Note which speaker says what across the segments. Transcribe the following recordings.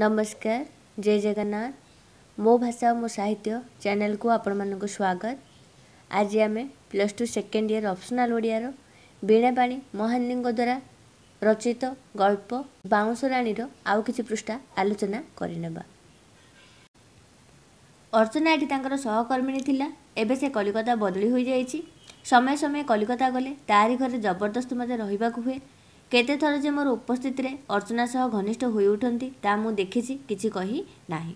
Speaker 1: ନମସ୍କାର ଜୟ ଜଗନ୍ନାଥ ମୋ ଭାଷା ଓ ମୋ ସାହିତ୍ୟ ଚ୍ୟାନେଲକୁ ଆପଣମାନଙ୍କୁ ସ୍ୱାଗତ ଆଜି ଆମେ plus two second year optional ଓଡ଼ିଆର ବୀଣାବାଣୀ ମହାନ୍ଦିଙ୍କ ଦ୍ୱାରା ରଚିତ ଗଳ୍ପ ବାଉଁଶ ରାଣୀର ଆଉ କିଛି ପୃଷ୍ଠା ଆଲୋଚନା କରିନେବା ଅର୍ଚ୍ଚନା ଏଠି ତାଙ୍କର ସହକର୍ମିଣୀ ଥିଲା ଏବେ ସେ କଲିକତା ବଦଳି ହୋଇଯାଇଛି ସମୟ ସମୟ କଲିକତା ଗଲେ ତାରି ଘରେ ଜବରଦସ୍ତ ମଧ୍ୟ ରହିବାକୁ ହୁଏ କେତେଥର ଯେ ମୋର ଉପସ୍ଥିତିରେ ଅର୍ଚ୍ଚନା ସହ ଘନିଷ୍ଠ ହୋଇଉଠନ୍ତି ତାହା ମୁଁ ଦେଖିଛି କିଛି କହି ନାହିଁ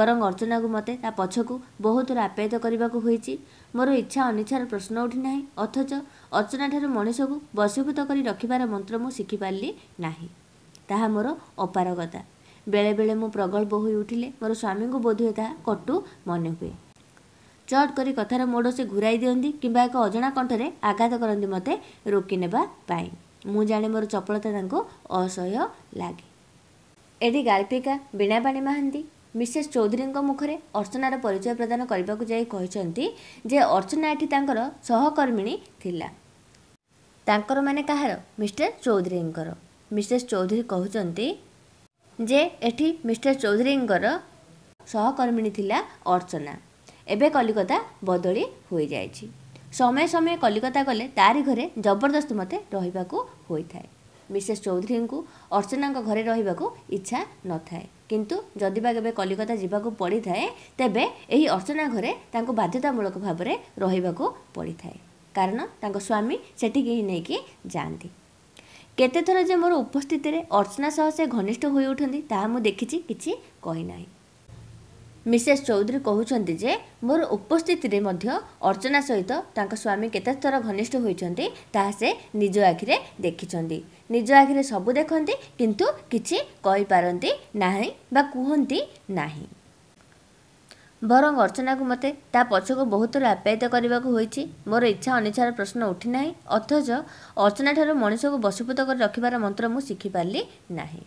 Speaker 1: ବରଂ ଅର୍ଚ୍ଚନାକୁ ମୋତେ ତା ପଛକୁ ବହୁତ ଥର ଆପ୍ୟାୟିତ କରିବାକୁ ହୋଇଛି ମୋର ଇଚ୍ଛା ଅନିଚ୍ଛାର ପ୍ରଶ୍ନ ଉଠି ନାହିଁ ଅଥଚ ଅର୍ଚ୍ଚନା ଠାରୁ ମଣିଷକୁ ବଶୀଭୂତ କରି ରଖିବାର ମନ୍ତ୍ର ମୁଁ ଶିଖିପାରିଲି ନାହିଁ ତାହା ମୋର ଅପାରଗତା ବେଳେବେଳେ ମୁଁ ପ୍ରଗଳ୍ଭ ଉଠିଲେ ମୋର ସ୍ୱାମୀଙ୍କୁ ବୋଧହୁଏ ତାହା କଟୁ ମନେ ହୁଏ ଚଟ୍ କରି କଥାର ମୋଡ଼ ସେ ଘୁରାଇ ଦିଅନ୍ତି କିମ୍ବା ଏକ ଅଜଣା କଣ୍ଠରେ ଆଘାତ କରନ୍ତି ମୋତେ ରୋକି ନେବା ପାଇଁ ମୁଁ ଜାଣେ ମୋର ଚପଳତା ତାଙ୍କୁ ଅସହ୍ୟ ଲାଗେ ଏଠି ଗାଳ୍ପିକା ବିଣାପାଣି ମହାନ୍ତି ମିସେସ୍ ଚୌଧୁରୀଙ୍କ ମୁଖରେ ଅର୍ଚ୍ଚନାର ପରିଚୟ ପ୍ରଦାନ କରିବାକୁ ଯାଇ କହିଛନ୍ତି ଯେ ଅର୍ଚ୍ଚନା ଏଠି ତାଙ୍କର ସହକର୍ମିଣୀ ଥିଲା ତାଙ୍କର ମାନେ କାହାର ମିଷ୍ଟର ଚୌଧୁରୀଙ୍କର ମିସେସ୍ ଚୌଧୁରୀ କହୁଛନ୍ତି ଯେ ଏଠି ମିଷ୍ଟର ଚୌଧୁରୀଙ୍କର ସହକର୍ମିଣୀ ଥିଲା ଅର୍ଚ୍ଚନା ଏବେ କଲିକତା ବଦଳି ହୋଇଯାଇଛି ସମୟ ସମୟ କଲିକତା ଗଲେ ତାରି ଘରେ ଜବରଦସ୍ତ ମୋତେ ରହିବାକୁ ହୋଇଥାଏ ମିସେସ୍ ଚୌଧୁରୀଙ୍କୁ ଅର୍ଚ୍ଚନାଙ୍କ ଘରେ ରହିବାକୁ ଇଚ୍ଛା ନଥାଏ କିନ୍ତୁ ଯଦି ବା କେବେ କଲିକତା ଯିବାକୁ ପଡ଼ିଥାଏ ତେବେ ଏହି ଅର୍ଚ୍ଚନା ଘରେ ତାଙ୍କୁ ବାଧ୍ୟତାମୂଳକ ଭାବରେ ରହିବାକୁ ପଡ଼ିଥାଏ କାରଣ ତାଙ୍କ ସ୍ୱାମୀ ସେଠିକି ହିଁ ନେଇକି ଯାଆନ୍ତି କେତେଥର ଯେ ମୋର ଉପସ୍ଥିତିରେ ଅର୍ଚ୍ଚନା ସହ ସେ ଘନିଷ୍ଠ ହୋଇଉଠନ୍ତି ତାହା ମୁଁ ଦେଖିଛି କିଛି କହିନାହିଁ ମିସେସ୍ ଚୌଧୁରୀ କହୁଛନ୍ତି ଯେ ମୋର ଉପସ୍ଥିତିରେ ମଧ୍ୟ ଅର୍ଚ୍ଚନା ସହିତ ତାଙ୍କ ସ୍ୱାମୀ କେତେ ଥର ଘନିଷ୍ଠ ହୋଇଛନ୍ତି ତାହା ସେ ନିଜ ଆଖିରେ ଦେଖିଛନ୍ତି ନିଜ ଆଖିରେ ସବୁ ଦେଖନ୍ତି କିନ୍ତୁ କିଛି କହିପାରନ୍ତି ନାହିଁ ବା କୁହନ୍ତି ନାହିଁ ବରଂ ଅର୍ଚ୍ଚନାକୁ ମୋତେ ତା ପଛକୁ ବହୁତ ଥର ଆପ୍ୟାୟିତ କରିବାକୁ ହୋଇଛି ମୋର ଇଚ୍ଛା ଅନିଚ୍ଛାର ପ୍ରଶ୍ନ ଉଠିନାହିଁ ଅଥଚ ଅର୍ଚ୍ଚନାଠାରୁ ମଣିଷକୁ ବଶୀଭୂତ କରି ରଖିବାର ମନ୍ତ୍ର ମୁଁ ଶିଖିପାରିଲି ନାହିଁ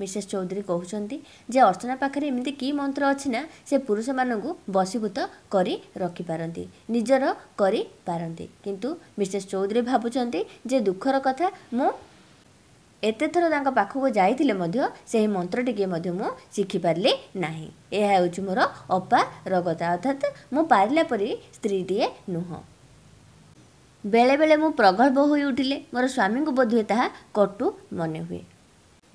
Speaker 1: ମିସେସ୍ ଚୌଧୁରୀ କହୁଛନ୍ତି ଯେ ଅର୍ଚ୍ଚନା ପାଖରେ ଏମିତି କି ମନ୍ତ୍ର ଅଛି ନା ସେ ପୁରୁଷମାନଙ୍କୁ ବଶୀଭୂତ କରି ରଖିପାରନ୍ତି ନିଜର କରିପାରନ୍ତି କିନ୍ତୁ ମିସେସ୍ ଚୌଧୁରୀ ଭାବୁଛନ୍ତି ଯେ ଦୁଃଖର କଥା ମୁଁ ଏତେଥର ତାଙ୍କ ପାଖକୁ ଯାଇଥିଲେ ମଧ୍ୟ ସେହି ମନ୍ତ୍ରଟିକୁ ମଧ୍ୟ ମୁଁ ଶିଖିପାରିଲି ନାହିଁ ଏହା ହେଉଛି ମୋର ଅପାରଗତା ଅର୍ଥାତ୍ ମୁଁ ପାରିଲା ପରି ସ୍ତ୍ରୀଟିଏ ନୁହଁ ବେଳେବେଳେ ମୁଁ ପ୍ରଗଳ୍ଭ ହୋଇ ଉଠିଲେ ମୋର ସ୍ୱାମୀଙ୍କୁ ବୋଧହୁଏ ତାହା କଟୁ ମନେ ହୁଏ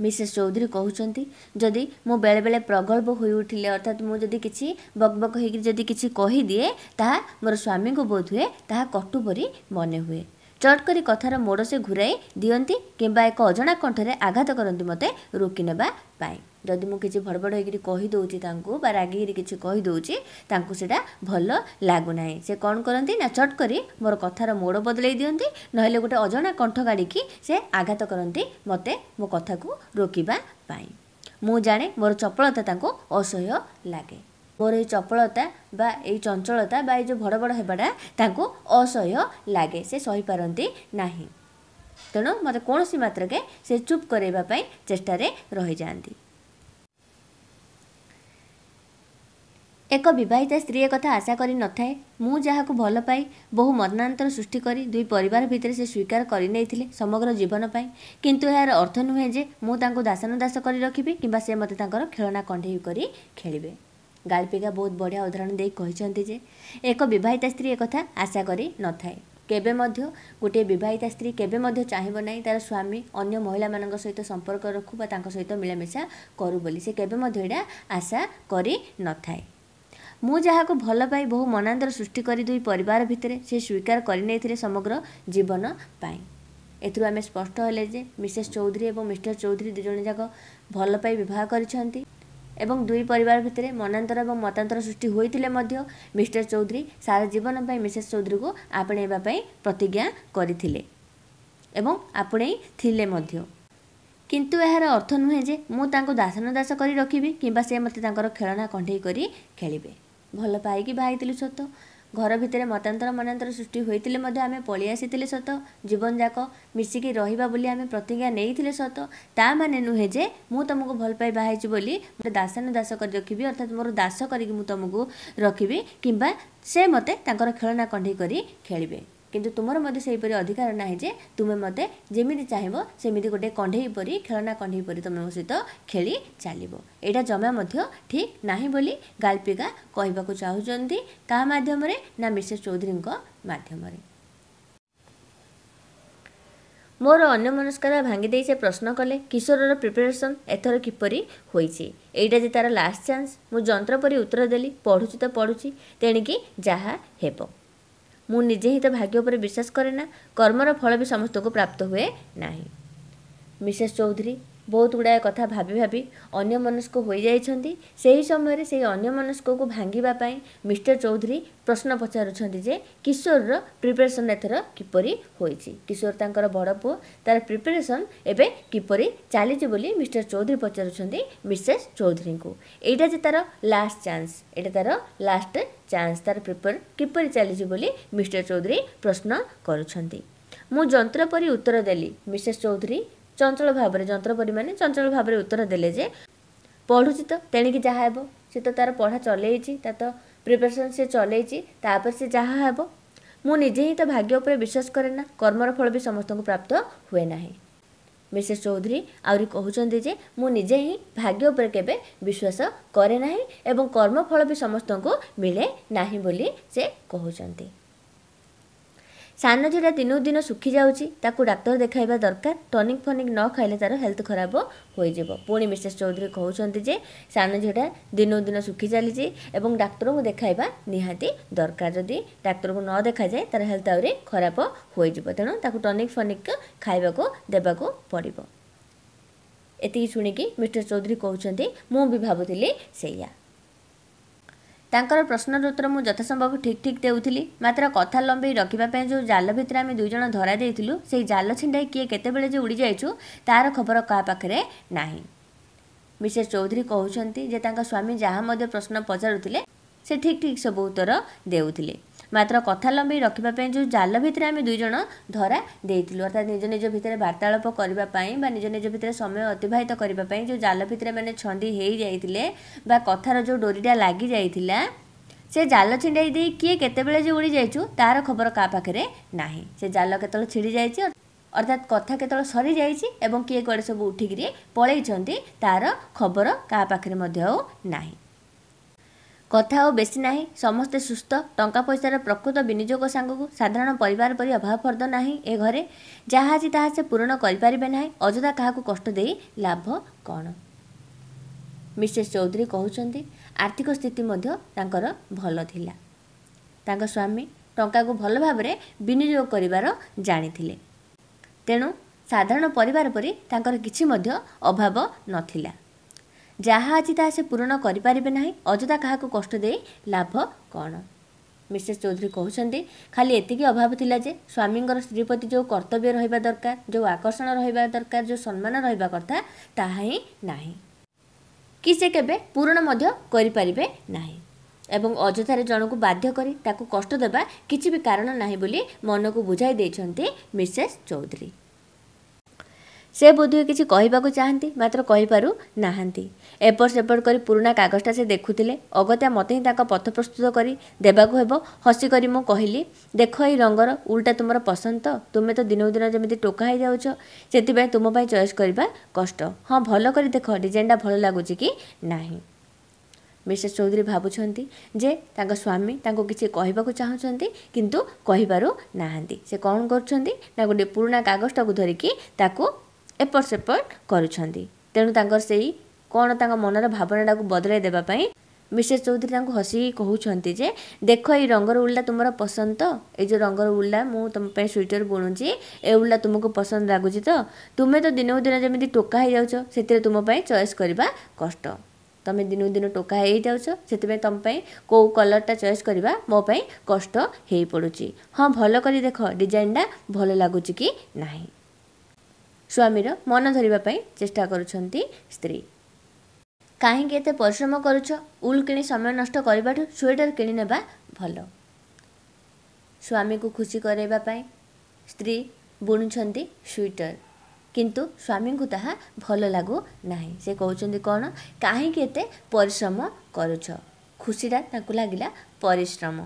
Speaker 1: ମିସେସ୍ ଚୌଧୁରୀ କହୁଛନ୍ତି ଯଦି ମୁଁ ବେଳେବେଳେ ପ୍ରଗଳ୍ଭ ଉଠିଲେ ଅର୍ଥାତ୍ ମୁଁ ଯଦି କିଛି ବକ୍ ହେଇକି ଯଦି କିଛି କହିଦିଏ ତାହା ମୋର ସ୍ୱାମୀଙ୍କୁ ବୋଧ ହୁଏ ତାହା କଟୁ ପରି ମନେ ହୁଏ ଚଟ୍ କରି କଥାର ମୋଡ଼ ସେ ଘୁରାଇ ଦିଅନ୍ତି କିମ୍ବା ଏକ ଅଜଣା କଣ୍ଠରେ ଆଘାତ କରନ୍ତି ମୋତେ ରୋକି ନେବା ପାଇଁ ଯଦି ମୁଁ କିଛି ଭଡ଼ବଡ଼ ହେଇକିରି କହିଦେଉଛି ତାଙ୍କୁ ବା ରାଗିକିରି କିଛି କହିଦେଉଛି ତାଙ୍କୁ ସେଇଟା ଭଲ ଲାଗୁନାହିଁ ସେ କ'ଣ କରନ୍ତି ନା ଚଟ୍ କରି ମୋର କଥାର ମୋଡ଼ ବଦଳେଇ ଦିଅନ୍ତି ନହେଲେ ଗୋଟେ ଅଜଣା କଣ୍ଠ କାଢ଼ିକି ସେ ଆଘାତ କରନ୍ତି ମୋତେ ମୋ କଥାକୁ ରୋକିବା ପାଇଁ ମୁଁ ଜାଣେ ମୋର ଚପଳତା ତାଙ୍କୁ ଅସହ୍ୟ ଲାଗେ ମୋର ଏଇ ଚପଳତା ବା ଏଇ ଚଞ୍ଚଳତା ବା ଏଇ ଯେଉଁ ବଡ଼ ବଡ଼ ହେବାଟା ତାଙ୍କୁ ଅସହ୍ୟ ଲାଗେ ସେ ସହିପାରନ୍ତି ନାହିଁ ତେଣୁ ମୋତେ କୌଣସି ମାତ୍ରକେ ସେ ଚୁପ୍ କରାଇବା ପାଇଁ ଚେଷ୍ଟାରେ ରହିଯାଆନ୍ତି ଏକ ବିବାହିତ ସ୍ତ୍ରୀ ଏକଥା ଆଶା କରିନଥାଏ ମୁଁ ଯାହାକୁ ଭଲ ପାଇ ବହୁ ମରଣାନ୍ତର ସୃଷ୍ଟି କରି ଦୁଇ ପରିବାର ଭିତରେ ସେ ସ୍ୱୀକାର କରିନେଇଥିଲେ ସମଗ୍ର ଜୀବନ ପାଇଁ କିନ୍ତୁ ଏହାର ଅର୍ଥ ନୁହେଁ ଯେ ମୁଁ ତାଙ୍କୁ ଦାସାନୁଦାସ କରି ରଖିବି କିମ୍ବା ସେ ମୋତେ ତାଙ୍କର ଖେଳନା କଣ୍ଢେଇ କରି ଖେଳିବେ ଗାଳ୍ପିକା ବହୁତ ବଢ଼ିଆ ଉଦାହରଣ ଦେଇ କହିଛନ୍ତି ଯେ ଏକ ବିବାହିତା ସ୍ତ୍ରୀ ଏକଥା ଆଶା କରିନଥାଏ କେବେ ମଧ୍ୟ ଗୋଟିଏ ବିବାହିତା ସ୍ତ୍ରୀ କେବେ ମଧ୍ୟ ଚାହିଁବ ନାହିଁ ତା'ର ସ୍ୱାମୀ ଅନ୍ୟ ମହିଳାମାନଙ୍କ ସହିତ ସମ୍ପର୍କ ରଖୁ ବା ତାଙ୍କ ସହିତ ମିଳାମିଶା କରୁ ବୋଲି ସେ କେବେ ମଧ୍ୟ ଏଇଟା ଆଶା କରିନଥାଏ ମୁଁ ଯାହାକୁ ଭଲ ପାଇ ବହୁ ମନାନ୍ତର ସୃଷ୍ଟି କରି ଦୁଇ ପରିବାର ଭିତରେ ସେ ସ୍ୱୀକାର କରିନେଇଥିଲେ ସମଗ୍ର ଜୀବନ ପାଇଁ ଏଥିରୁ ଆମେ ସ୍ପଷ୍ଟ ହେଲେ ଯେ ମିସେସ୍ ଚୌଧୁରୀ ଏବଂ ମିଷ୍ଟର ଚୌଧୁରୀ ଦୁଇଜଣ ଯାକ ଭଲ ପାଇ ବିବାହ କରିଛନ୍ତି ଏବଂ ଦୁଇ ପରିବାର ଭିତରେ ମନାନ୍ତର ଏବଂ ମତାନ୍ତର ସୃଷ୍ଟି ହୋଇଥିଲେ ମଧ୍ୟ ମିଷ୍ଟର ଚୌଧୁରୀ ସାରା ଜୀବନ ପାଇଁ ମିସେସ୍ ଚୌଧୁରୀକୁ ଆପଣେଇବା ପାଇଁ ପ୍ରତିଜ୍ଞା କରିଥିଲେ ଏବଂ ଆପଣେଇ ଥିଲେ ମଧ୍ୟ କିନ୍ତୁ ଏହାର ଅର୍ଥ ନୁହେଁ ଯେ ମୁଁ ତାଙ୍କୁ ଦାସନ ଦାସ କରି ରଖିବି କିମ୍ବା ସେ ମୋତେ ତାଙ୍କର ଖେଳନା କଣ୍ଢେଇ କରି ଖେଳିବେ ଭଲ ପାଇକି ବାହାହେଇଥିଲୁ ସତ ଘର ଭିତରେ ମତାନ୍ତର ମନାନ୍ତର ସୃଷ୍ଟି ହୋଇଥିଲେ ମଧ୍ୟ ଆମେ ପଳେଇ ଆସିଥିଲେ ସତ ଜୀବନଯାକ ମିଶିକି ରହିବା ବୋଲି ଆମେ ପ୍ରତିଜ୍ଞା ନେଇଥିଲେ ସତ ତା ମାନେ ନୁହେଁ ଯେ ମୁଁ ତୁମକୁ ଭଲ ପାଇ ବାହାହେଇଛି ବୋଲି ଗୋଟେ ଦାସାନୁ ଦାସ କରି ରଖିବି ଅର୍ଥାତ୍ ମୋର ଦାସ କରିକି ମୁଁ ତୁମକୁ ରଖିବି କିମ୍ବା ସେ ମୋତେ ତାଙ୍କର ଖେଳନା କଣ୍ଢେଇ କରି ଖେଳିବେ କିନ୍ତୁ ତୁମର ମଧ୍ୟ ସେହିପରି ଅଧିକାର ନାହିଁ ଯେ ତୁମେ ମୋତେ ଯେମିତି ଚାହିଁବ ସେମିତି ଗୋଟେ କଣ୍ଢେଇ ପରି ଖେଳନା କଣ୍ଢେଇ ପରି ତୁମେ ମୋ ସହିତ ଖେଳି ଚାଲିବ ଏଇଟା ଜମା ମଧ୍ୟ ଠିକ୍ ନାହିଁ ବୋଲି ଗାଲ୍ପିକା କହିବାକୁ ଚାହୁଁଛନ୍ତି କାହା ମାଧ୍ୟମରେ ନା ମିସେସ୍ ଚୌଧୁରୀଙ୍କ ମାଧ୍ୟମରେ ମୋର ଅନ୍ୟ ମନସ୍କାର ଭାଙ୍ଗି ଦେଇ ସେ ପ୍ରଶ୍ନ କଲେ କିଶୋରର ପ୍ରିପେରେସନ୍ ଏଥର କିପରି ହୋଇଛି ଏଇଟା ଯେ ତା'ର ଲାଷ୍ଟ ଚାନ୍ସ ମୁଁ ଯନ୍ତ୍ର ପରି ଉତ୍ତର ଦେଲି ପଢ଼ୁଛି ତ ପଢ଼ୁଛି ତେଣିକି ଯାହା ହେବ ମୁଁ ନିଜେ ହିଁ ତ ଭାଗ୍ୟ ଉପରେ ବିଶ୍ୱାସ କରେ ନା କର୍ମର ଫଳ ବି ସମସ୍ତଙ୍କୁ ପ୍ରାପ୍ତ ହୁଏ ନାହିଁ ମିସେସ୍ ଚୌଧୁରୀ ବହୁତ ଗୁଡ଼ାଏ କଥା ଭାବି ଭାବି ଅନ୍ୟମନସ୍କ ହୋଇଯାଇଛନ୍ତି ସେହି ସମୟରେ ସେହି ଅନ୍ୟମନସ୍କକୁ ଭାଙ୍ଗିବା ପାଇଁ ମିଷ୍ଟର ଚୌଧୁରୀ ପ୍ରଶ୍ନ ପଚାରୁଛନ୍ତି ଯେ କିଶୋରର ପ୍ରିପେରେସନ୍ ଏଥର କିପରି ହୋଇଛି କିଶୋର ତାଙ୍କର ବଡ଼ ପୁଅ ତା'ର ପ୍ରିପେରେସନ୍ ଏବେ କିପରି ଚାଲିଛି ବୋଲି ମିଷ୍ଟର ଚୌଧୁରୀ ପଚାରୁଛନ୍ତି ମିସେସ୍ ଚୌଧୁରୀଙ୍କୁ ଏଇଟା ଯେ ତା'ର ଲାଷ୍ଟ ଚାନ୍ସ ଏଇଟା ତା'ର ଲାଷ୍ଟ ଚାନ୍ସ ତା'ର ପ୍ରିପେୟାର କିପରି ଚାଲିଛି ବୋଲି ମିଷ୍ଟର ଚୌଧୁରୀ ପ୍ରଶ୍ନ କରୁଛନ୍ତି ମୁଁ ଯନ୍ତ୍ର ପରି ଉତ୍ତର ଦେଲି ମିସେସ୍ ଚୌଧୁରୀ ଚଞ୍ଚଳ ଭାବରେ ଯନ୍ତ୍ରପରୀମାନେ ଚଞ୍ଚଳ ଭାବରେ ଉତ୍ତର ଦେଲେ ଯେ ପଢ଼ୁଛି ତ ତେଣିକି ଯାହା ହେବ ସେ ତ ତା'ର ପଢ଼ା ଚଲେଇଛି ତା ତ ପ୍ରିପାରେସନ୍ ସେ ଚଲେଇଛି ତା'ପରେ ସେ ଯାହା ହେବ ମୁଁ ନିଜେ ହିଁ ତ ଭାଗ୍ୟ ଉପରେ ବିଶ୍ୱାସ କରେ ନା କର୍ମର ଫଳ ବି ସମସ୍ତଙ୍କୁ ପ୍ରାପ୍ତ ହୁଏ ନାହିଁ ମିସେସ୍ ଚୌଧୁରୀ ଆହୁରି କହୁଛନ୍ତି ଯେ ମୁଁ ନିଜେ ହିଁ ଭାଗ୍ୟ ଉପରେ କେବେ ବିଶ୍ୱାସ କରେ ନାହିଁ ଏବଂ କର୍ମଫଳ ବି ସମସ୍ତଙ୍କୁ ମିଳେ ନାହିଁ ବୋଲି ସେ କହୁଛନ୍ତି ସାନଝିଟା ଦିନକୁ ଦିନ ଶୁଖିଯାଉଛି ତାକୁ ଡାକ୍ତର ଦେଖାଇବା ଦରକାର ଟନିକ୍ ଫନିକ୍ ନ ଖାଇଲେ ତା'ର ହେଲ୍ଥ ଖରାପ ହୋଇଯିବ ପୁଣି ମିସେସ୍ ଚୌଧୁରୀ କହୁଛନ୍ତି ଯେ ସାନଝିଅଟା ଦିନକୁ ଦିନ ଶୁଖି ଚାଲିଛି ଏବଂ ଡାକ୍ତରଙ୍କୁ ଦେଖାଇବା ନିହାତି ଦରକାର ଯଦି ଡାକ୍ତରଙ୍କୁ ନ ଦେଖାଯାଏ ତା'ର ହେଲ୍ଥ ଆହୁରି ଖରାପ ହୋଇଯିବ ତେଣୁ ତାକୁ ଟନିକ୍ ଫନିକ୍ ଖାଇବାକୁ ଦେବାକୁ ପଡ଼ିବ ଏତିକି ଶୁଣିକି ମିଷ୍ଟର ଚୌଧୁରୀ କହୁଛନ୍ତି ମୁଁ ବି ଭାବୁଥିଲି ସେଇଆ ତାଙ୍କର ପ୍ରଶ୍ନର ଉତ୍ତର ମୁଁ ଯଥାସମ୍ଭବ ଠିକ୍ ଠିକ୍ ଦେଉଥିଲି ମାତ୍ର କଥା ଲମ୍ବେଇ ରଖିବା ପାଇଁ ଯେଉଁ ଜାଲ ଭିତରେ ଆମେ ଦୁଇ ଜଣ ଧରାଯାଇଥିଲୁ ସେହି ଜାଲ ଛିଣ୍ଡାଇ କିଏ କେତେବେଳେ ଯେ ଉଡ଼ିଯାଇଛୁ ତାହାର ଖବର କାହା ପାଖରେ ନାହିଁ ମିସେସ୍ ଚୌଧୁରୀ କହୁଛନ୍ତି ଯେ ତାଙ୍କ ସ୍ୱାମୀ ଯାହା ମଧ୍ୟ ପ୍ରଶ୍ନ ପଚାରୁଥିଲେ ସେ ଠିକ୍ ଠିକ୍ ସବୁ ଉତ୍ତର ଦେଉଥିଲେ ମାତ୍ର କଥା ଲମ୍ବେଇ ରଖିବା ପାଇଁ ଯେଉଁ ଜାଲ ଭିତରେ ଆମେ ଦୁଇ ଜଣ ଧରା ଦେଇଥିଲୁ ଅର୍ଥାତ୍ ନିଜ ନିଜ ଭିତରେ ବାର୍ତ୍ତାଳାପ କରିବା ପାଇଁ ବା ନିଜ ନିଜ ଭିତରେ ସମୟ ଅତିବାହିତ କରିବା ପାଇଁ ଯେଉଁ ଜାଲ ଭିତରେ ମାନେ ଛନ୍ଦି ହେଇଯାଇଥିଲେ ବା କଥାର ଯେଉଁ ଡୋରିଟା ଲାଗିଯାଇଥିଲା ସେ ଜାଲ ଛିଣ୍ଡାଇ ଦେଇ କିଏ କେତେବେଳେ ଯେ ଉଡ଼ିଯାଇଛୁ ତାହାର ଖବର କାହା ପାଖରେ ନାହିଁ ସେ ଜାଲ କେତେବେଳେ ଛିଡ଼ି ଯାଇଛି ଅର୍ଥାତ୍ କଥା କେତେବେଳେ ସରିଯାଇଛି ଏବଂ କିଏ କୁଆଡ଼େ ସବୁ ଉଠିକିରି ପଳେଇଛନ୍ତି ତାହାର ଖବର କାହା ପାଖରେ ମଧ୍ୟ ଆଉ ନାହିଁ କଥା ଆଉ ବେଶୀ ନାହିଁ ସମସ୍ତେ ସୁସ୍ଥ ଟଙ୍କା ପଇସାର ପ୍ରକୃତ ବିନିଯୋଗ ସାଙ୍ଗକୁ ସାଧାରଣ ପରିବାର ପରି ଅଭାବ ଫର୍ଦ୍ଦ ନାହିଁ ଏ ଘରେ ଯାହା ଅଛି ତାହା ସେ ପୂରଣ କରିପାରିବେ ନାହିଁ ଅଯଥା କାହାକୁ କଷ୍ଟ ଦେଇ ଲାଭ କ'ଣ ମିସେସ୍ ଚୌଧୁରୀ କହୁଛନ୍ତି ଆର୍ଥିକ ସ୍ଥିତି ମଧ୍ୟ ତାଙ୍କର ଭଲ ଥିଲା ତାଙ୍କ ସ୍ୱାମୀ ଟଙ୍କାକୁ ଭଲ ଭାବରେ ବିନିଯୋଗ କରିବାର ଜାଣିଥିଲେ ତେଣୁ ସାଧାରଣ ପରିବାର ପରି ତାଙ୍କର କିଛି ମଧ୍ୟ ଅଭାବ ନଥିଲା ଯାହା ଅଛି ତାହା ସେ ପୂରଣ କରିପାରିବେ ନାହିଁ ଅଯଥା କାହାକୁ କଷ୍ଟ ଦେଇ ଲାଭ କ'ଣ ମିସେସ୍ ଚୌଧୁରୀ କହୁଛନ୍ତି ଖାଲି ଏତିକି ଅଭାବ ଥିଲା ଯେ ସ୍ୱାମୀଙ୍କର ସ୍ତ୍ରୀ ପ୍ରତି ଯେଉଁ କର୍ତ୍ତବ୍ୟ ରହିବା ଦରକାର ଯେଉଁ ଆକର୍ଷଣ ରହିବା ଦରକାର ଯେଉଁ ସମ୍ମାନ ରହିବା କଥା ତାହା ହିଁ ନାହିଁ କି ସେ କେବେ ପୂରଣ ମଧ୍ୟ କରିପାରିବେ ନାହିଁ ଏବଂ ଅଯଥାରେ ଜଣକୁ ବାଧ୍ୟ କରି ତାକୁ କଷ୍ଟ ଦେବା କିଛି ବି କାରଣ ନାହିଁ ବୋଲି ମନକୁ ବୁଝାଇ ଦେଇଛନ୍ତି ମିସେସ୍ ଚୌଧୁରୀ ସେ ବୋଧହୁଏ କିଛି କହିବାକୁ ଚାହାନ୍ତି ମାତ୍ର କହିପାରୁ ନାହାନ୍ତି ଏପଟ ସେପଟ କରି ପୁରୁଣା କାଗଜଟା ସେ ଦେଖୁଥିଲେ ଅଗତ୍ୟା ମୋତେ ହିଁ ତାଙ୍କ ପଥ ପ୍ରସ୍ତୁତ କରି ଦେବାକୁ ହେବ ହସି କରି ମୁଁ କହିଲି ଦେଖ ଏଇ ରଙ୍ଗର ଉଲ୍ଟା ତୁମର ପସନ୍ଦ ତ ତୁମେ ତ ଦିନକୁ ଦିନ ଯେମିତି ଟୋକା ହେଇଯାଉଛ ସେଥିପାଇଁ ତୁମ ପାଇଁ ଚଏସ୍ କରିବା କଷ୍ଟ ହଁ ଭଲ କରି ଦେଖ ଡିଜାଇନ୍ଟା ଭଲ ଲାଗୁଛି କି ନାହିଁ ମିସେସ୍ ଚୌଧୁରୀ ଭାବୁଛନ୍ତି ଯେ ତାଙ୍କ ସ୍ୱାମୀ ତାଙ୍କୁ କିଛି କହିବାକୁ ଚାହୁଁଛନ୍ତି କିନ୍ତୁ କହିପାରୁ ନାହାନ୍ତି ସେ କ'ଣ କରୁଛନ୍ତି ନା ଗୋଟିଏ ପୁରୁଣା କାଗଜଟାକୁ ଧରିକି ତାକୁ ଏପଟ ସେପଟ କରୁଛନ୍ତି ତେଣୁ ତାଙ୍କର ସେଇ କ'ଣ ତାଙ୍କ ମନର ଭାବନାଟାକୁ ବଦଳାଇ ଦେବା ପାଇଁ ମିସେସ୍ ଚୌଧୁରୀ ତାଙ୍କୁ ହସିକି କହୁଛନ୍ତି ଯେ ଦେଖ ଏଇ ରଙ୍ଗର ଉଲ୍ଟା ତୁମର ପସନ୍ଦ ତ ଏଇ ଯେଉଁ ରଙ୍ଗର ଉଲ୍ଟା ମୁଁ ତୁମ ପାଇଁ ସ୍ୱିଟର୍ ବୁଣୁଛି ଏ ଉଲ୍ଟା ତୁମକୁ ପସନ୍ଦ ଲାଗୁଛି ତ ତୁମେ ତ ଦିନକୁ ଦିନ ଯେମିତି ଟୋକା ହେଇଯାଉଛ ସେଥିରେ ତୁମ ପାଇଁ ଚଏସ୍ କରିବା କଷ୍ଟ ତୁମେ ଦିନକୁ ଦିନ ଟୋକା ହେଇଯାଉଛ ସେଥିପାଇଁ ତୁମ ପାଇଁ କେଉଁ କଲର୍ଟା ଚଏସ୍ କରିବା ମୋ ପାଇଁ କଷ୍ଟ ହେଇପଡ଼ୁଛି ହଁ ଭଲ କରି ଦେଖ ଡିଜାଇନ୍ଟା ଭଲ ଲାଗୁଛି କି ନାହିଁ ସ୍ୱାମୀର ମନ ଧରିବା ପାଇଁ ଚେଷ୍ଟା କରୁଛନ୍ତି ସ୍ତ୍ରୀ କାହିଁକି ଏତେ ପରିଶ୍ରମ କରୁଛ ଉଲ୍ କିଣି ସମୟ ନଷ୍ଟ କରିବାଠୁ ସ୍ୱେଟର କିଣିନେବା ଭଲ ସ୍ୱାମୀକୁ ଖୁସି କରାଇବା ପାଇଁ ସ୍ତ୍ରୀ ବୁଣୁଛନ୍ତି ସ୍ୱିଟର କିନ୍ତୁ ସ୍ୱାମୀଙ୍କୁ ତାହା ଭଲ ଲାଗୁ ନାହିଁ ସେ କହୁଛନ୍ତି କ'ଣ କାହିଁକି ଏତେ ପରିଶ୍ରମ କରୁଛ ଖୁସିଟା ତାଙ୍କୁ ଲାଗିଲା ପରିଶ୍ରମ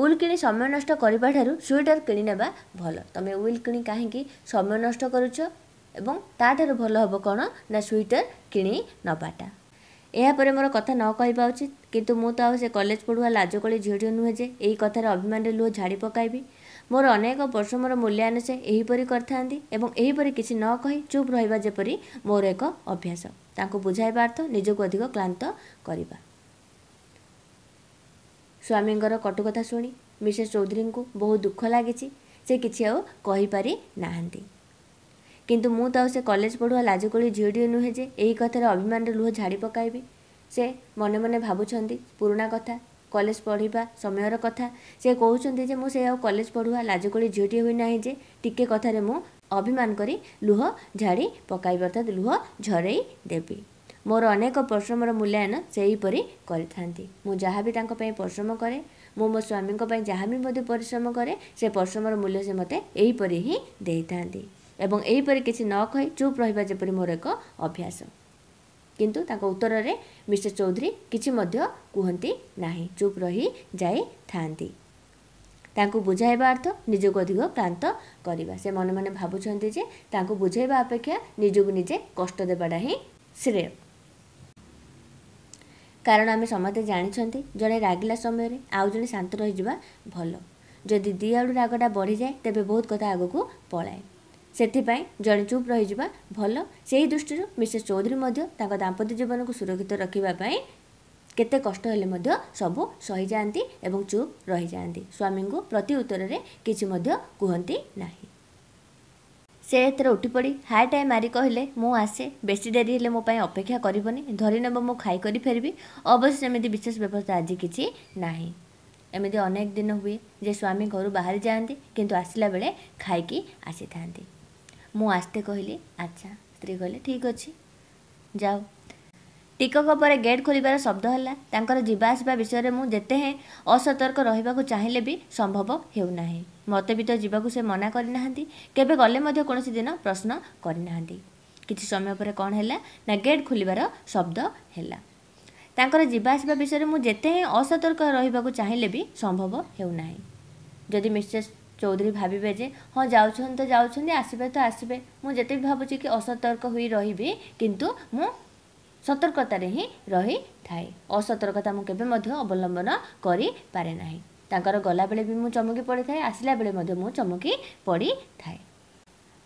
Speaker 1: ଉଲ୍ କିଣି ସମୟ ନଷ୍ଟ କରିବା ଠାରୁ ସ୍ୱିଟର କିଣିନେବା ଭଲ ତୁମେ ଉଲ୍ କିଣି କାହିଁକି ସମୟ ନଷ୍ଟ କରୁଛ ଏବଂ ତା'ଠାରୁ ଭଲ ହେବ କ'ଣ ନା ସ୍ୱିଟର୍ କିଣି ନେବାଟା ଏହାପରେ ମୋର କଥା ନ କହିବା ଉଚିତ କିନ୍ତୁ ମୁଁ ତ ଆଉ ସେ କଲେଜ ପଢ଼ୁଆ ଲାଜକଳି ଝିଅଟିଏ ନୁହେଁ ଯେ ଏହି କଥାରେ ଅଭିମାନରେ ଲୁହ ଝାଡ଼ି ପକାଇବି ମୋର ଅନେକ ବର୍ଷ ମୋର ମୂଲ୍ୟାୟନ ସେ ଏହିପରି କରିଥାନ୍ତି ଏବଂ ଏହିପରି କିଛି ନ କହି ଚୁପ୍ ରହିବା ଯେପରି ମୋର ଏକ ଅଭ୍ୟାସ ତାଙ୍କୁ ବୁଝାଇବା ଅର୍ଥ ନିଜକୁ ଅଧିକ କ୍ଳାନ୍ତ କରିବା ସ୍ୱାମୀଙ୍କର କଟୁକଥା ଶୁଣି ମିସେସ୍ ଚୌଧୁରୀଙ୍କୁ ବହୁତ ଦୁଃଖ ଲାଗିଛି ସେ କିଛି ଆଉ କହିପାରି ନାହାନ୍ତି କିନ୍ତୁ ମୁଁ ତ ଆଉ ସେ କଲେଜ ପଢ଼ୁଆ ଲାଜକୋଳି ଝିଅଟିଏ ନୁହେଁ ଯେ ଏହି କଥାରେ ଅଭିମାନରେ ଲୁହ ଝାଡ଼ି ପକାଇବି ସେ ମନେ ମନେ ଭାବୁଛନ୍ତି ପୁରୁଣା କଥା କଲେଜ ପଢ଼ିବା ସମୟର କଥା ସେ କହୁଛନ୍ତି ଯେ ମୁଁ ସେ ଆଉ କଲେଜ ପଢ଼ୁଆ ଲାଜକୋଳି ଝିଅଟିଏ ନାହିଁ ଯେ ଟିକେ କଥାରେ ମୁଁ ଅଭିମାନ କରି ଲୁହ ଝାଡ଼ି ପକାଇବି ଅର୍ଥାତ୍ ଲୁହ ଝରେଇ ଦେବି ମୋର ଅନେକ ପରିଶ୍ରମର ମୂଲ୍ୟାୟନ ସେହିପରି କରିଥାନ୍ତି ମୁଁ ଯାହା ବି ତାଙ୍କ ପାଇଁ ପରିଶ୍ରମ କରେ ମୁଁ ମୋ ସ୍ୱାମୀଙ୍କ ପାଇଁ ଯାହା ବି ମଧ୍ୟ ପରିଶ୍ରମ କରେ ସେ ପରିଶ୍ରମର ମୂଲ୍ୟ ସେ ମୋତେ ଏହିପରି ହିଁ ଦେଇଥାନ୍ତି ଏବଂ ଏହିପରି କିଛି ନ କହି ଚୁପ୍ ରହିବା ଯେପରି ମୋର ଏକ ଅଭ୍ୟାସ କିନ୍ତୁ ତାଙ୍କ ଉତ୍ତରରେ ମିଷ୍ଟର ଚୌଧୁରୀ କିଛି ମଧ୍ୟ କୁହନ୍ତି ନାହିଁ ଚୁପ୍ ରହି ଯାଇଥାନ୍ତି ତାଙ୍କୁ ବୁଝାଇବା ଅର୍ଥ ନିଜକୁ ଅଧିକ କ୍ଳାନ୍ତ କରିବା ସେ ମନେ ମନେ ଭାବୁଛନ୍ତି ଯେ ତାଙ୍କୁ ବୁଝାଇବା ଅପେକ୍ଷା ନିଜକୁ ନିଜେ କଷ୍ଟ ଦେବାଟା ହିଁ ଶ୍ରେୟ କାରଣ ଆମେ ସମସ୍ତେ ଜାଣିଛନ୍ତି ଜଣେ ରାଗିଲା ସମୟରେ ଆଉ ଜଣେ ଶାନ୍ତ ରହିଯିବା ଭଲ ଯଦି ଦୁଇ ଆଡ଼ୁ ରାଗଟା ବଢ଼ିଯାଏ ତେବେ ବହୁତ କଥା ଆଗକୁ ପଳାଏ ସେଥିପାଇଁ ଜଣେ ଚୁପ୍ ରହିଯିବା ଭଲ ସେହି ଦୃଷ୍ଟିରୁ ମିସେସ୍ ଚୌଧୁରୀ ମଧ୍ୟ ତାଙ୍କ ଦାମ୍ପତ୍ୟ ଜୀବନକୁ ସୁରକ୍ଷିତ ରଖିବା ପାଇଁ କେତେ କଷ୍ଟ ହେଲେ ମଧ୍ୟ ସବୁ ସହିଯାଆନ୍ତି ଏବଂ ଚୁପ୍ ରହିଯାଆନ୍ତି ସ୍ୱାମୀଙ୍କୁ ପ୍ରତି ଉତ୍ତରରେ କିଛି ମଧ୍ୟ କୁହନ୍ତି ନାହିଁ ସେ ଏଥିରେ ଉଠିପଡ଼ି ହାଏ ଟାଏ ମାରି କହିଲେ ମୁଁ ଆସେ ବେଶୀ ଡେରି ହେଲେ ମୋ ପାଇଁ ଅପେକ୍ଷା କରିବନି ଧରି ନେବ ମୁଁ ଖାଇକରି ଫେରିବି ଅବଶ୍ୟ ସେମିତି ବିଶେଷ ବ୍ୟବସ୍ଥା ଆଜି କିଛି ନାହିଁ ଏମିତି ଅନେକ ଦିନ ହୁଏ ଯେ ସ୍ୱାମୀ ଘରୁ ବାହାରି ଯାଆନ୍ତି କିନ୍ତୁ ଆସିଲା ବେଳେ ଖାଇକି ଆସିଥାନ୍ତି ମୁଁ ଆସ୍ତେ କହିଲି ଆଚ୍ଛା ସ୍ତ୍ରୀ କହିଲେ ଠିକ୍ ଅଛି ଯାଉ ଟିକକ ପରେ ଗେଟ୍ ଖୋଲିବାର ଶବ୍ଦ ହେଲା ତାଙ୍କର ଯିବା ଆସିବା ବିଷୟରେ ମୁଁ ଯେତେ ହେଁ ଅସତର୍କ ରହିବାକୁ ଚାହିଁଲେ ବି ସମ୍ଭବ ହେଉନାହିଁ ମୋତେ ବି ତ ଯିବାକୁ ସେ ମନା କରିନାହାନ୍ତି କେବେ ଗଲେ ମଧ୍ୟ କୌଣସି ଦିନ ପ୍ରଶ୍ନ କରିନାହାନ୍ତି କିଛି ସମୟ ପରେ କ'ଣ ହେଲା ନା ଗେଟ୍ ଖୋଲିବାର ଶବ୍ଦ ହେଲା ତାଙ୍କର ଯିବା ଆସିବା ବିଷୟରେ ମୁଁ ଯେତେ ହିଁ ଅସତର୍କ ରହିବାକୁ ଚାହିଁଲେ ବି ସମ୍ଭବ ହେଉନାହିଁ ଯଦି ମିସେସ୍ ଚୌଧୁରୀ ଭାବିବେ ଯେ ହଁ ଯାଉଛନ୍ତି ତ ଯାଉଛନ୍ତି ଆସିବେ ତ ଆସିବେ ମୁଁ ଯେତେ ବି ଭାବୁଛି କି ଅସତର୍କ ହୋଇ ରହିବି କିନ୍ତୁ ମୁଁ ସତର୍କତାରେ ହିଁ ରହିଥାଏ ଅସତର୍କତା ମୁଁ କେବେ ମଧ୍ୟ ଅବଲମ୍ବନ କରିପାରେ ନାହିଁ ତାଙ୍କର ଗଲାବେଳେ ବି ମୁଁ ଚମକି ପଡ଼ିଥାଏ ଆସିଲା ବେଳେ ମଧ୍ୟ ମୁଁ ଚମକି ପଡ଼ିଥାଏ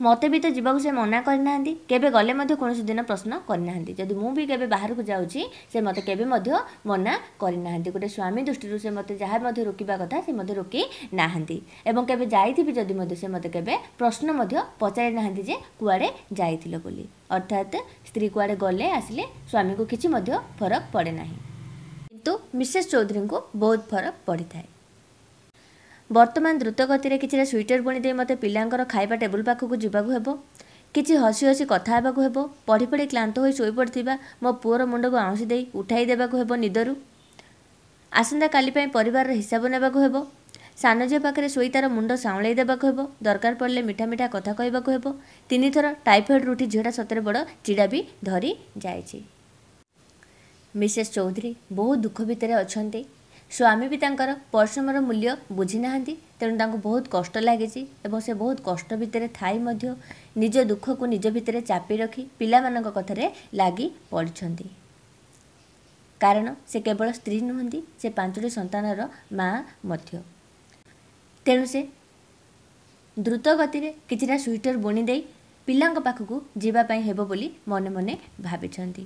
Speaker 1: ମୋତେ ବି ତ ଯିବାକୁ ସେ ମନା କରିନାହାନ୍ତି କେବେ ଗଲେ ମଧ୍ୟ କୌଣସି ଦିନ ପ୍ରଶ୍ନ କରିନାହାନ୍ତି ଯଦି ମୁଁ ବି କେବେ ବାହାରକୁ ଯାଉଛି ସେ ମୋତେ କେବେ ମଧ୍ୟ ମନା କରିନାହାନ୍ତି ଗୋଟେ ସ୍ୱାମୀ ଦୃଷ୍ଟିରୁ ସେ ମୋତେ ଯାହା ମଧ୍ୟ ରୋକିବା କଥା ସେ ମୋତେ ରୋକି ନାହାନ୍ତି ଏବଂ କେବେ ଯାଇଥିବି ଯଦି ମଧ୍ୟ ସେ ମୋତେ କେବେ ପ୍ରଶ୍ନ ମଧ୍ୟ ପଚାରି ନାହାନ୍ତି ଯେ କୁଆଡ଼େ ଯାଇଥିଲ ବୋଲି ଅର୍ଥାତ୍ ସ୍ତ୍ରୀ କୁଆଡ଼େ ଗଲେ ଆସିଲେ ସ୍ୱାମୀକୁ କିଛି ମଧ୍ୟ ଫରକ ପଡ଼େ ନାହିଁ କିନ୍ତୁ ମିସେସ୍ ଚୌଧୁରୀଙ୍କୁ ବହୁତ ଫରକ ପଡ଼ିଥାଏ ବର୍ତ୍ତମାନ ଦ୍ରୁତଗତିରେ କିଛିଟା ସ୍ୱିଟର ଦେଇ ମୋତେ ପିଲାଙ୍କର ଖାଇବା ଟେବୁଲ ପାଖକୁ ଯିବାକୁ ହେବ କିଛି ହସି ହସି କଥା ହେବାକୁ ହେବ ପଢ଼ି ପଢ଼ି କ୍ଲାନ୍ତ ହୋଇ ଶୋଇପଡ଼ିଥିବା ମୋ ପୁଅର ମୁଣ୍ଡକୁ ଆଉଁସି ଦେଇ ଉଠାଇ ଦେବାକୁ ହେବ ନିଦରୁ ଆସନ୍ତାକାଲି ପାଇଁ ପରିବାରର ହିସାବ ନେବାକୁ ହେବ ସାନ ଝିଅ ପାଖରେ ଶୋଇ ତାର ମୁଣ୍ଡ ସାଉଁଳେଇ ଦେବାକୁ ହେବ ଦରକାର ପଡ଼ିଲେ ମିଠା ମିଠା କଥା କହିବାକୁ ହେବ ତିନିଥର ଟାଇଫଏଡ଼ରୁ ଉଠି ଝିଅଟା ସତରେ ବଡ଼ ଚିଡ଼ା ବି ଧରିଯାଇଛି ମିସେସ୍ ଚୌଧୁରୀ ବହୁତ ଦୁଃଖ ଭିତରେ ଅଛନ୍ତି ସ୍ୱାମୀ ବି ତାଙ୍କର ପରିଶ୍ରମର ମୂଲ୍ୟ ବୁଝିନାହାନ୍ତି ତେଣୁ ତାଙ୍କୁ ବହୁତ କଷ୍ଟ ଲାଗିଛି ଏବଂ ସେ ବହୁତ କଷ୍ଟ ଭିତରେ ଥାଇ ମଧ୍ୟ ନିଜ ଦୁଃଖକୁ ନିଜ ଭିତରେ ଚାପି ରଖି ପିଲାମାନଙ୍କ କଥାରେ ଲାଗି ପଡ଼ିଛନ୍ତି କାରଣ ସେ କେବଳ ସ୍ତ୍ରୀ ନୁହନ୍ତି ସେ ପାଞ୍ଚଟି ସନ୍ତାନର ମା' ମଧ୍ୟ ତେଣୁ ସେ ଦ୍ରୁତ ଗତିରେ କିଛିଟା ସୁଇଟର ବୁଣି ଦେଇ ପିଲାଙ୍କ ପାଖକୁ ଯିବା ପାଇଁ ହେବ ବୋଲି ମନେ ମନେ ଭାବିଛନ୍ତି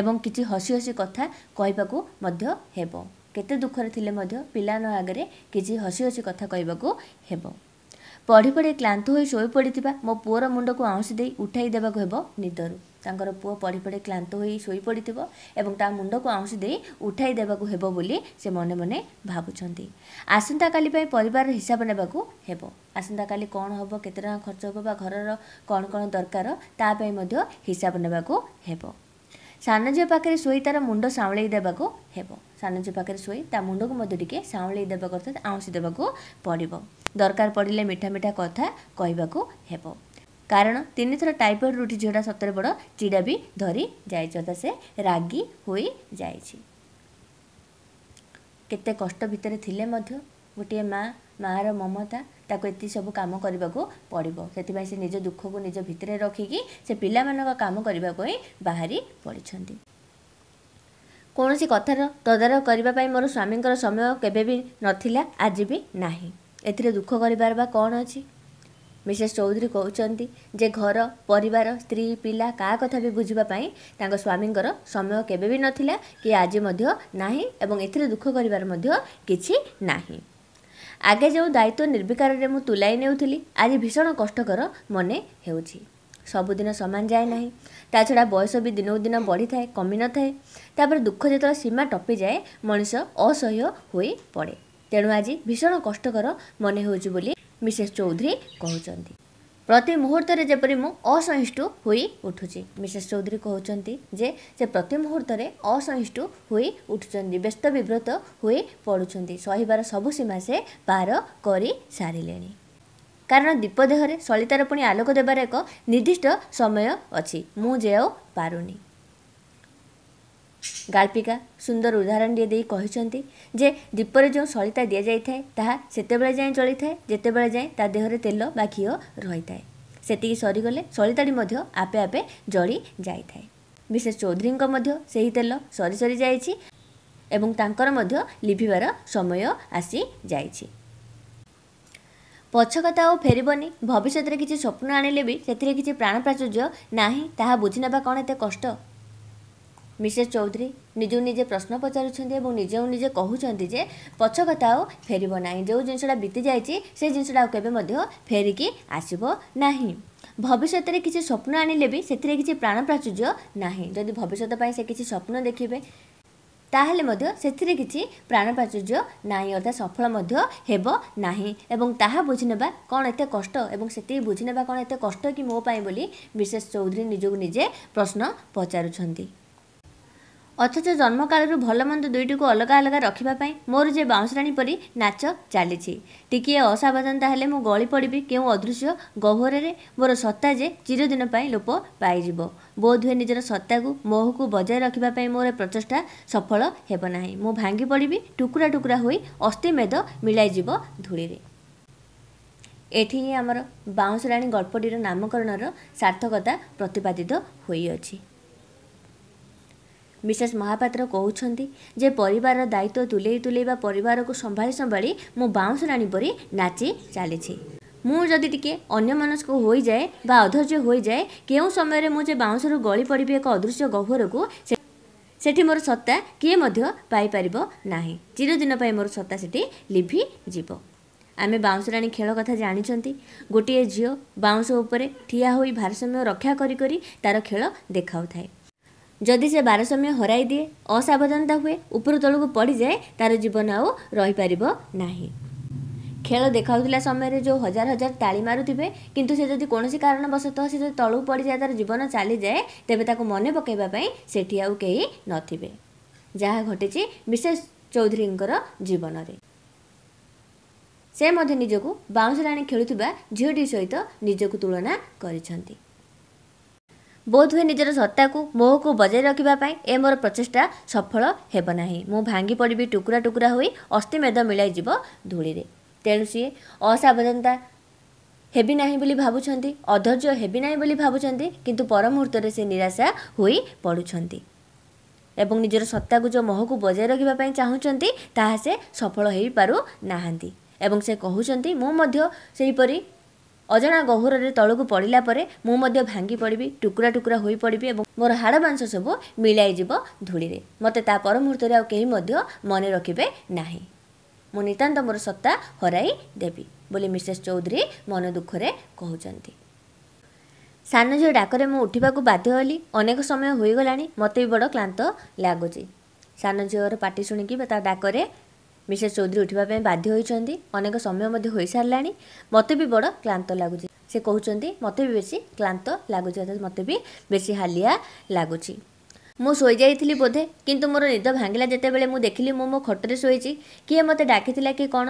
Speaker 1: ଏବଂ କିଛି ହସି ହସି କଥା କହିବାକୁ ମଧ୍ୟ ହେବ କେତେ ଦୁଃଖରେ ଥିଲେ ମଧ୍ୟ ପିଲାଙ୍କ ଆଗରେ କିଛି ହସି ହସି କଥା କହିବାକୁ ହେବ ପଢ଼ି ପଢ଼ି କ୍ଲାନ୍ତ ହୋଇ ଶୋଇପଡ଼ିଥିବା ମୋ ପୁଅର ମୁଣ୍ଡକୁ ଆଉଁସି ଦେଇ ଉଠାଇ ଦେବାକୁ ହେବ ନିଦରୁ ତାଙ୍କର ପୁଅ ପଢ଼ି ପଢ଼ି କ୍ଲାନ୍ତ ହୋଇ ଶୋଇପଡ଼ିଥିବ ଏବଂ ତା ମୁଣ୍ଡକୁ ଆଉଁସି ଦେଇ ଉଠାଇ ଦେବାକୁ ହେବ ବୋଲି ସେ ମନେ ମନେ ଭାବୁଛନ୍ତି ଆସନ୍ତାକାଲି ପାଇଁ ପରିବାରର ହିସାବ ନେବାକୁ ହେବ ଆସନ୍ତାକାଲି କ'ଣ ହେବ କେତେ ଟଙ୍କା ଖର୍ଚ୍ଚ ହେବ ବା ଘରର କ'ଣ କ'ଣ ଦରକାର ତା ପାଇଁ ମଧ୍ୟ ହିସାବ ନେବାକୁ ହେବ ସାନଝିଅ ପାଖରେ ଶୋଇ ତା'ର ମୁଣ୍ଡ ସାଉଁଳେଇ ଦେବାକୁ ହେବ ସାନଝିଅ ପାଖରେ ଶୋଇ ତା ମୁଣ୍ଡକୁ ମଧ୍ୟ ଟିକେ ସାଉଁଳେଇ ଦେବାକୁ ଅର୍ଥାତ୍ ଆଉଁସି ଦେବାକୁ ପଡ଼ିବ ଦରକାର ପଡ଼ିଲେ ମିଠା ମିଠା କଥା କହିବାକୁ ହେବ କାରଣ ତିନିଥର ଟାଇଫଏଡ଼୍ ରୁଟି ଝିଅଟା ସତରେ ବଡ଼ ଚିଡ଼ା ବି ଧରି ଯାଇଛି ଅର୍ଥାତ୍ ସେ ରାଗି ହୋଇଯାଇଛି କେତେ କଷ୍ଟ ଭିତରେ ଥିଲେ ମଧ୍ୟ ଗୋଟିଏ ମାଆ ମାଆର ମମତା ତାକୁ ଏତିକି ସବୁ କାମ କରିବାକୁ ପଡ଼ିବ ସେଥିପାଇଁ ସେ ନିଜ ଦୁଃଖକୁ ନିଜ ଭିତରେ ରଖିକି ସେ ପିଲାମାନଙ୍କ କାମ କରିବା ପାଇଁ ବାହାରି ପଡ଼ିଛନ୍ତି କୌଣସି କଥାର ତଦାରଖ କରିବା ପାଇଁ ମୋର ସ୍ୱାମୀଙ୍କର ସମୟ କେବେ ବି ନଥିଲା ଆଜି ବି ନାହିଁ ଏଥିରେ ଦୁଃଖ କରିବାର ବା କ'ଣ ଅଛି ମିସେସ୍ ଚୌଧୁରୀ କହୁଛନ୍ତି ଯେ ଘର ପରିବାର ସ୍ତ୍ରୀ ପିଲା କାହା କଥା ବି ବୁଝିବା ପାଇଁ ତାଙ୍କ ସ୍ୱାମୀଙ୍କର ସମୟ କେବେ ବି ନଥିଲା କି ଆଜି ମଧ୍ୟ ନାହିଁ ଏବଂ ଏଥିରେ ଦୁଃଖ କରିବାର ମଧ୍ୟ କିଛି ନାହିଁ ଆଗେ ଯେଉଁ ଦାୟିତ୍ୱ ନିର୍ବିକାରରେ ମୁଁ ତୁଲାଇ ନେଉଥିଲି ଆଜି ଭୀଷଣ କଷ୍ଟକର ମନେ ହେଉଛି ସବୁଦିନ ସମାନ ଯାଏ ନାହିଁ ତା ଛଡ଼ା ବୟସ ବି ଦିନକୁ ଦିନ ବଢ଼ିଥାଏ କମିନଥାଏ ତାପରେ ଦୁଃଖ ଯେତେବେଳେ ସୀମା ଟପିଯାଏ ମଣିଷ ଅସହ୍ୟ ହୋଇପଡ଼େ ତେଣୁ ଆଜି ଭୀଷଣ କଷ୍ଟକର ମନେ ହେଉଛି ବୋଲି ମିସେସ୍ ଚୌଧୁରୀ କହୁଛନ୍ତି ପ୍ରତି ମୁହୂର୍ତ୍ତରେ ଯେପରି ମୁଁ ଅସହିଷ୍ଣୁ ହୋଇ ଉଠୁଛି ମିସେସ୍ ଚୌଧୁରୀ କହୁଛନ୍ତି ଯେ ସେ ପ୍ରତି ମୁହୂର୍ତ୍ତରେ ଅସହିଷ୍ଣୁ ହୋଇ ଉଠୁଛନ୍ତି ବ୍ୟସ୍ତ ବିବ୍ରତ ହୋଇ ପଡ଼ୁଛନ୍ତି ସହିବାର ସବୁ ସୀମା ସେ ପାର କରିସାରିଲେଣି କାରଣ ଦୀପ ଦେହରେ ସଳିତାର ପୁଣି ଆଲୋକ ଦେବାର ଏକ ନିର୍ଦ୍ଦିଷ୍ଟ ସମୟ ଅଛି ମୁଁ ଯେଉଁ ପାରୁନି ଗାଳ୍ପିକା ସୁନ୍ଦର ଉଦାହରଣଟିଏ ଦେଇ କହିଛନ୍ତି ଯେ ଦୀପରେ ଯେଉଁ ସଳିତା ଦିଆଯାଇଥାଏ ତାହା ସେତେବେଳେ ଯାଏଁ ଜଳିଥାଏ ଯେତେବେଳେ ଯାଏଁ ତା ଦେହରେ ତେଲ ବା ଘିଅ ରହିଥାଏ ସେତିକି ସରିଗଲେ ସଳିତାଟି ମଧ୍ୟ ଆପେ ଆପେ ଜଳି ଯାଇଥାଏ ମିସେସ୍ ଚୌଧୁରୀଙ୍କ ମଧ୍ୟ ସେହି ତେଲ ସରି ସରି ଯାଇଛି ଏବଂ ତାଙ୍କର ମଧ୍ୟ ଲିଭିବାର ସମୟ ଆସି ଯାଇଛି ପଛକଥା ଆଉ ଫେରିବନି ଭବିଷ୍ୟତରେ କିଛି ସ୍ୱପ୍ନ ଆଣିଲେ ବି ସେଥିରେ କିଛି ପ୍ରାଣପ୍ରାଚୁର୍ଯ୍ୟ ନାହିଁ ତାହା ବୁଝି ନେବା କ'ଣ ଏତେ କଷ୍ଟ ମିସେସ୍ ଚୌଧୁରୀ ନିଜକୁ ନିଜେ ପ୍ରଶ୍ନ ପଚାରୁଛନ୍ତି ଏବଂ ନିଜକୁ ନିଜେ କହୁଛନ୍ତି ଯେ ପଛ କଥା ଆଉ ଫେରିବ ନାହିଁ ଯେଉଁ ଜିନିଷଟା ବିତିଯାଇଛି ସେ ଜିନିଷଟା ଆଉ କେବେ ମଧ୍ୟ ଫେରିକି ଆସିବ ନାହିଁ ଭବିଷ୍ୟତରେ କିଛି ସ୍ୱପ୍ନ ଆଣିଲେ ବି ସେଥିରେ କିଛି ପ୍ରାଣ ପ୍ରାଚୁର୍ଯ୍ୟ ନାହିଁ ଯଦି ଭବିଷ୍ୟତ ପାଇଁ ସେ କିଛି ସ୍ୱପ୍ନ ଦେଖିବେ ତାହେଲେ ମଧ୍ୟ ସେଥିରେ କିଛି ପ୍ରାଣ ପ୍ରାଚୁର୍ଯ୍ୟ ନାହିଁ ଅର୍ଥାତ୍ ସଫଳ ମଧ୍ୟ ହେବ ନାହିଁ ଏବଂ ତାହା ବୁଝିନେବା କ'ଣ ଏତେ କଷ୍ଟ ଏବଂ ସେତିକି ବୁଝିନେବା କ'ଣ ଏତେ କଷ୍ଟ କି ମୋ ପାଇଁ ବୋଲି ମିସେସ୍ ଚୌଧୁରୀ ନିଜକୁ ନିଜେ ପ୍ରଶ୍ନ ପଚାରୁଛନ୍ତି ଅଥଚ ଜନ୍ମକାଳରୁ ଭଲମନ୍ଦ ଦୁଇଟିକୁ ଅଲଗା ଅଲଗା ରଖିବା ପାଇଁ ମୋର ଯେ ବାଉଁଶରାଣୀ ପରି ନାଚ ଚାଲିଛି ଟିକିଏ ଅସାବଧାନତା ହେଲେ ମୁଁ ଗଳି ପଡ଼ିବି କେଉଁ ଅଦୃଶ୍ୟ ଗହରରେ ମୋର ସତ୍ତା ଯେ ଚିରଦିନ ପାଇଁ ଲୋପ ପାଇଯିବ ବୋଧହୁଏ ନିଜର ସତ୍ତାକୁ ମୋହକୁ ବଜାୟ ରଖିବା ପାଇଁ ମୋର ପ୍ରଚେଷ୍ଟା ସଫଳ ହେବ ନାହିଁ ମୁଁ ଭାଙ୍ଗି ପଡ଼ିବି ଟୁକୁରା ଟୁକୁରା ହୋଇ ଅସ୍ଥିମେଦ ମିଳାଇଯିବ ଧୂଳିରେ ଏଠି ହିଁ ଆମର ବାଉଁଶରାଣୀ ଗଳ୍ପଟିର ନାମକରଣର ସାର୍ଥକତା ପ୍ରତିପାଦିତ ହୋଇଅଛି ମିସେସ୍ ମହାପାତ୍ର କହୁଛନ୍ତି ଯେ ପରିବାରର ଦାୟିତ୍ୱ ତୁଲେଇ ତୁଲେଇବା ପରିବାରକୁ ସମ୍ଭାଳି ସମ୍ଭାଳି ମୁଁ ବାଉଁଶରାଣୀ ପରି ନାଚି ଚାଲିଛି ମୁଁ ଯଦି ଟିକେ ଅନ୍ୟମନସ୍କ ହୋଇଯାଏ ବା ଅଧୈର୍ଯ୍ୟ ହୋଇଯାଏ କେଉଁ ସମୟରେ ମୁଁ ଯେ ବାଉଁଶରୁ ଗଳି ପଡ଼ିବି ଏକ ଅଦୃଶ୍ୟ ଗହ୍ୱରକୁ ସେଠି ମୋର ସତ୍ତା କିଏ ମଧ୍ୟ ପାଇପାରିବ ନାହିଁ ଚିରଦିନ ପାଇଁ ମୋର ସତ୍ତା ସେଠି ଲିଭିଯିବ ଆମେ ବାଉଁଶରାଣୀ ଖେଳ କଥା ଜାଣିଛନ୍ତି ଗୋଟିଏ ଝିଅ ବାଉଁଶ ଉପରେ ଠିଆ ହୋଇ ଭାରସାମ୍ୟ ରକ୍ଷା କରି କରି ତା'ର ଖେଳ ଦେଖାଉଥାଏ ଯଦି ସେ ଭାରସାମ୍ୟ ହରାଇ ଦିଏ ଅସାବଧାନତା ହୁଏ ଉପରୁ ତଳକୁ ପଡ଼ିଯାଏ ତାର ଜୀବନ ଆଉ ରହିପାରିବ ନାହିଁ ଖେଳ ଦେଖାଉଥିଲା ସମୟରେ ଯେଉଁ ହଜାର ହଜାର ତାଳି ମାରୁଥିବେ କିନ୍ତୁ ସେ ଯଦି କୌଣସି କାରଣବଶତଃ ସେ ଯଦି ତଳକୁ ପଡ଼ିଯାଏ ତାର ଜୀବନ ଚାଲିଯାଏ ତେବେ ତାକୁ ମନେ ପକାଇବା ପାଇଁ ସେଠି ଆଉ କେହି ନଥିବେ ଯାହା ଘଟିଛି ବିଶେଷ ଚୌଧୁରୀଙ୍କର ଜୀବନରେ ସେ ମଧ୍ୟ ନିଜକୁ ବାଉଁଶ ରାଣୀ ଖେଳୁଥିବା ଝିଅଟି ସହିତ ନିଜକୁ ତୁଳନା କରିଛନ୍ତି ବୋଧହୁଏ ନିଜର ସତ୍ତାକୁ ମୋହକୁ ବଜାୟ ରଖିବା ପାଇଁ ଏ ମୋର ପ୍ରଚେଷ୍ଟା ସଫଳ ହେବ ନାହିଁ ମୁଁ ଭାଙ୍ଗି ପଡ଼ିବି ଟୁକୁରା ଟୁକୁରା ହୋଇ ଅସ୍ଥିମେଦ ମିଳାଇଯିବ ଧୂଳିରେ ତେଣୁ ସିଏ ଅସାବଧାନତା ହେବି ନାହିଁ ବୋଲି ଭାବୁଛନ୍ତି ଅଧୈର୍ଯ୍ୟ ହେବି ନାହିଁ ବୋଲି ଭାବୁଛନ୍ତି କିନ୍ତୁ ପରମୁହୂର୍ତ୍ତରେ ସେ ନିରାଶା ହୋଇ ପଡ଼ୁଛନ୍ତି ଏବଂ ନିଜର ସତ୍ତାକୁ ଯେଉଁ ମୋହକୁ ବଜାୟ ରଖିବା ପାଇଁ ଚାହୁଁଛନ୍ତି ତାହା ସେ ସଫଳ ହୋଇପାରୁନାହାନ୍ତି ଏବଂ ସେ କହୁଛନ୍ତି ମୁଁ ମଧ୍ୟ ସେହିପରି ଅଜଣା ଗହୁରରେ ତଳକୁ ପଡ଼ିଲା ପରେ ମୁଁ ମଧ୍ୟ ଭାଙ୍ଗି ପଡ଼ିବି ଟୁକୁରା ଟୁକୁରା ହୋଇପଡ଼ିବି ଏବଂ ମୋର ହାଡ଼ ମାଂସ ସବୁ ମିଳାଇଯିବ ଧୂଳିରେ ମୋତେ ତା ପର ମୁହୂର୍ତ୍ତରେ ଆଉ କେହି ମଧ୍ୟ ମନେ ରଖିବେ ନାହିଁ ମୁଁ ନିତାନ୍ତ ମୋର ସତ୍ତା ହରାଇ ଦେବି ବୋଲି ମିସେସ୍ ଚୌଧୁରୀ ମନ ଦୁଃଖରେ କହୁଛନ୍ତି ସାନ ଝିଅ ଡାକରେ ମୁଁ ଉଠିବାକୁ ବାଧ୍ୟ ହେଲି ଅନେକ ସମୟ ହୋଇଗଲାଣି ମୋତେ ବି ବଡ଼ କ୍ଲାନ୍ତ ଲାଗୁଛି ସାନ ଝିଅର ପାଟି ଶୁଣିକି ବା ତା ଡାକରେ ମିସେସ୍ ଚୌଧୁରୀ ଉଠିବା ପାଇଁ ବାଧ୍ୟ ହୋଇଛନ୍ତି ଅନେକ ସମୟ ମଧ୍ୟ ହୋଇସାରିଲାଣି ମୋତେ ବି ବଡ଼ କ୍ଳାନ୍ତ ଲାଗୁଛି ସେ କହୁଛନ୍ତି ମୋତେ ବି ବେଶୀ କ୍ଳାନ୍ତ ଲାଗୁଛି ଅର୍ଥାତ୍ ମୋତେ ବି ବେଶୀ ହାଲିଆ ଲାଗୁଛି ମୁଁ ଶୋଇଯାଇଥିଲି ବୋଧେ କିନ୍ତୁ ମୋର ନିଦ ଭାଙ୍ଗିଲା ଯେତେବେଳେ ମୁଁ ଦେଖିଲି ମୁଁ ମୋ ଖଟରେ ଶୋଇଛି କିଏ ମୋତେ ଡାକିଥିଲା କି କ'ଣ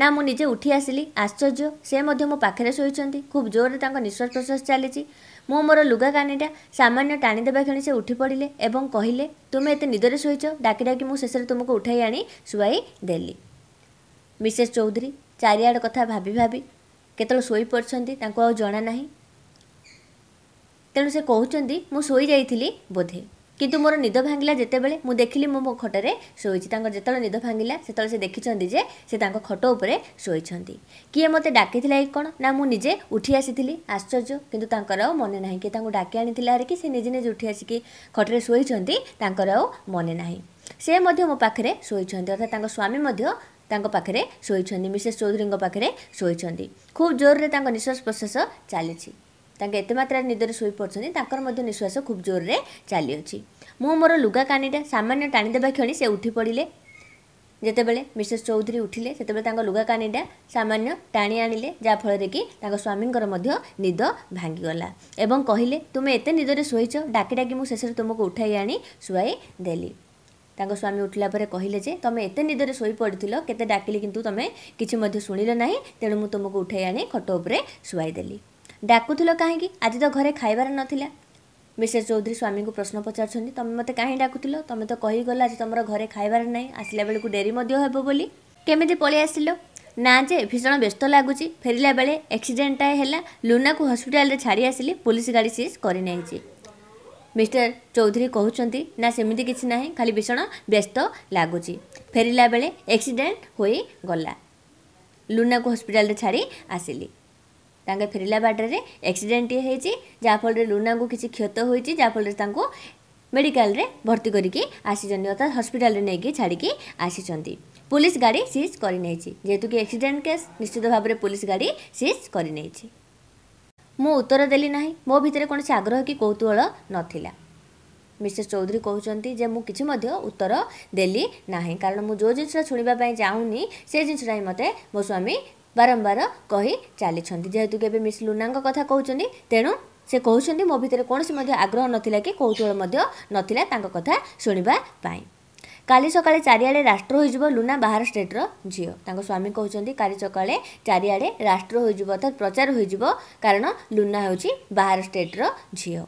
Speaker 1: ନା ମୁଁ ନିଜେ ଉଠି ଆସିଲି ଆଶ୍ଚର୍ଯ୍ୟ ସେ ମଧ୍ୟ ମୋ ପାଖରେ ଶୋଇଛନ୍ତି ଖୁବ୍ ଜୋରରେ ତାଙ୍କ ନିଶ୍ୱାସ ପ୍ରଶ୍ୱାସ ଚାଲିଛି ମୁଁ ମୋର ଲୁଗା କାନିଟା ସାମାନ୍ୟ ଟାଣିଦେବା କ୍ଷଣି ସେ ଉଠି ପଡ଼ିଲେ ଏବଂ କହିଲେ ତୁମେ ଏତେ ନିଦରେ ଶୋଇଛ ଡାକି ଡାକି ମୁଁ ଶେଷରେ ତୁମକୁ ଉଠାଇ ଆଣି ଶୁଆଇ ଦେଲି ମିସେସ୍ ଚୌଧୁରୀ ଚାରିଆଡ଼େ କଥା ଭାବି ଭାବି କେତେବେଳେ ଶୋଇପଡ଼ିଛନ୍ତି ତାଙ୍କୁ ଆଉ ଜଣା ନାହିଁ ତେଣୁ ସେ କହୁଛନ୍ତି ମୁଁ ଶୋଇଯାଇଥିଲି ବୋଧେ କିନ୍ତୁ ମୋର ନିଦ ଭାଙ୍ଗିଲା ଯେତେବେଳେ ମୁଁ ଦେଖିଲି ମୁଁ ମୋ ଖଟରେ ଶୋଇଛି ତାଙ୍କ ଯେତେବେଳେ ନିଦ ଭାଙ୍ଗିଲା ସେତେବେଳେ ସେ ଦେଖିଛନ୍ତି ଯେ ସେ ତାଙ୍କ ଖଟ ଉପରେ ଶୋଇଛନ୍ତି କିଏ ମୋତେ ଡାକିଥିଲା କି କ'ଣ ନା ମୁଁ ନିଜେ ଉଠି ଆସିଥିଲି ଆଶ୍ଚର୍ଯ୍ୟ କିନ୍ତୁ ତାଙ୍କର ଆଉ ମନେ ନାହିଁ କି ତାଙ୍କୁ ଡାକି ଆଣିଥିଲା ହେରି କି ସେ ନିଜେ ନିଜେ ଉଠି ଆସିକି ଖଟରେ ଶୋଇଛନ୍ତି ତାଙ୍କର ଆଉ ମନେ ନାହିଁ ସେ ମଧ୍ୟ ମୋ ପାଖରେ ଶୋଇଛନ୍ତି ଅର୍ଥାତ୍ ତାଙ୍କ ସ୍ୱାମୀ ମଧ୍ୟ ତାଙ୍କ ପାଖରେ ଶୋଇଛନ୍ତି ମିସେସ୍ ଚୌଧୁରୀଙ୍କ ପାଖରେ ଶୋଇଛନ୍ତି ଖୁବ୍ ଜୋରରେ ତାଙ୍କ ନିଶ୍ୱାସ ପ୍ରଶ୍ୱାସ ଚାଲିଛି ତାଙ୍କେ ଏତେ ମାତ୍ରାରେ ନିଦରେ ଶୋଇପଡ଼ୁଛନ୍ତି ତାଙ୍କର ମଧ୍ୟ ନିଶ୍ୱାସ ଖୁବ୍ ଜୋରରେ ଚାଲିଅଛି ମୁଁ ମୋର ଲୁଗା କାନିଟା ସାମାନ୍ୟ ଟାଣିଦେବା କ୍ଷଣି ସେ ଉଠି ପଡ଼ିଲେ ଯେତେବେଳେ ମିସେସ୍ ଚୌଧୁରୀ ଉଠିଲେ ସେତେବେଳେ ତାଙ୍କ ଲୁଗା କାନିଟା ସାମାନ୍ୟ ଟାଣି ଆଣିଲେ ଯାହାଫଳରେ କି ତାଙ୍କ ସ୍ୱାମୀଙ୍କର ମଧ୍ୟ ନିଦ ଭାଙ୍ଗିଗଲା ଏବଂ କହିଲେ ତୁମେ ଏତେ ନିଦରେ ଶୋଇଛ ଡାକି ଡାକି ମୁଁ ଶେଷରେ ତୁମକୁ ଉଠାଇ ଆଣି ଶୁଆଇ ଦେଲି ତାଙ୍କ ସ୍ୱାମୀ ଉଠିଲା ପରେ କହିଲେ ଯେ ତୁମେ ଏତେ ନିଦରେ ଶୋଇପଡ଼ିଥିଲ କେତେ ଡାକିଲେ କିନ୍ତୁ ତୁମେ କିଛି ମଧ୍ୟ ଶୁଣିଲ ନାହିଁ ତେଣୁ ମୁଁ ତୁମକୁ ଉଠାଇ ଆଣି ଖଟ ଉପରେ ଶୁଆଇ ଦେଲି ଡାକୁଥିଲ କାହିଁକି ଆଜି ତ ଘରେ ଖାଇବାର ନଥିଲା ମିସେସ୍ ଚୌଧୁରୀ ସ୍ୱାମୀଙ୍କୁ ପ୍ରଶ୍ନ ପଚାରୁଛନ୍ତି ତୁମେ ମୋତେ କାହିଁ ଡାକୁଥିଲ ତୁମେ ତ କହିଗଲ ଆଜି ତୁମର ଘରେ ଖାଇବାର ନାହିଁ ଆସିଲା ବେଳକୁ ଡେରି ମଧ୍ୟ ହେବ ବୋଲି କେମିତି ପଳେଇ ଆସିଲ ନା ଯେ ଭୀଷଣ ବ୍ୟସ୍ତ ଲାଗୁଛି ଫେରିଲା ବେଳେ ଆକ୍ସିଡେଣ୍ଟଟାଏ ହେଲା ଲୁନାକୁ ହସ୍ପିଟାଲରେ ଛାଡ଼ି ଆସିଲି ପୋଲିସ ଗାଡ଼ି ସିଜ୍ କରିନେଇଛି ମିଷ୍ଟର ଚୌଧୁରୀ କହୁଛନ୍ତି ନା ସେମିତି କିଛି ନାହିଁ ଖାଲି ଭୀଷଣ ବ୍ୟସ୍ତ ଲାଗୁଛି ଫେରିଲା ବେଳେ ଆକ୍ସିଡେଣ୍ଟ ହୋଇଗଲା ଲୁନାକୁ ହସ୍ପିଟାଲରେ ଛାଡ଼ି ଆସିଲି ତାଙ୍କେ ଫେରିଲା ବାଟରେ ଆକ୍ସିଡେଣ୍ଟ ହେଇଛି ଯାହାଫଳରେ ଲୁନାଙ୍କୁ କିଛି କ୍ଷତ ହୋଇଛି ଯାହାଫଳରେ ତାଙ୍କୁ ମେଡ଼ିକାଲରେ ଭର୍ତ୍ତି କରିକି ଆସିଛନ୍ତି ଅର୍ଥାତ୍ ହସ୍ପିଟାଲରେ ନେଇକି ଛାଡ଼ିକି ଆସିଛନ୍ତି ପୋଲିସ ଗାଡ଼ି ସିଜ୍ କରିନେଇଛି ଯେହେତୁ କି ଆକ୍ସିଡେଣ୍ଟ କେସ୍ ନିଶ୍ଚିତ ଭାବରେ ପୋଲିସ ଗାଡ଼ି ସିଜ୍ କରି ନେଇଛି ମୁଁ ଉତ୍ତର ଦେଲି ନାହିଁ ମୋ ଭିତରେ କୌଣସି ଆଗ୍ରହ କି କୌତୁହଳ ନଥିଲା ମିସେସ୍ ଚୌଧୁରୀ କହୁଛନ୍ତି ଯେ ମୁଁ କିଛି ମଧ୍ୟ ଉତ୍ତର ଦେଲି ନାହିଁ କାରଣ ମୁଁ ଯେଉଁ ଜିନିଷଟା ଶୁଣିବା ପାଇଁ ଚାହୁଁନି ସେ ଜିନିଷଟା ହିଁ ମୋତେ ମୋ ସ୍ୱାମୀ ବାରମ୍ବାର କହି ଚାଲିଛନ୍ତି ଯେହେତୁ କି ଏବେ ମିସ୍ ଲୁନାଙ୍କ କଥା କହୁଛନ୍ତି ତେଣୁ ସେ କହୁଛନ୍ତି ମୋ ଭିତରେ କୌଣସି ମଧ୍ୟ ଆଗ୍ରହ ନଥିଲା କି କୌତୁହଳ ମଧ୍ୟ ନଥିଲା ତାଙ୍କ କଥା ଶୁଣିବା ପାଇଁ କାଲି ସକାଳେ ଚାରିଆଡ଼େ ରାଷ୍ଟ୍ର ହୋଇଯିବ ଲୁନା ବାହାର ଷ୍ଟେଟ୍ର ଝିଅ ତାଙ୍କ ସ୍ୱାମୀ କହୁଛନ୍ତି କାଲି ସକାଳେ ଚାରିଆଡ଼େ ରାଷ୍ଟ୍ର ହୋଇଯିବ ଅର୍ଥାତ୍ ପ୍ରଚାର ହୋଇଯିବ କାରଣ ଲୁନା ହେଉଛି ବାହାର ଷ୍ଟେଟ୍ର ଝିଅ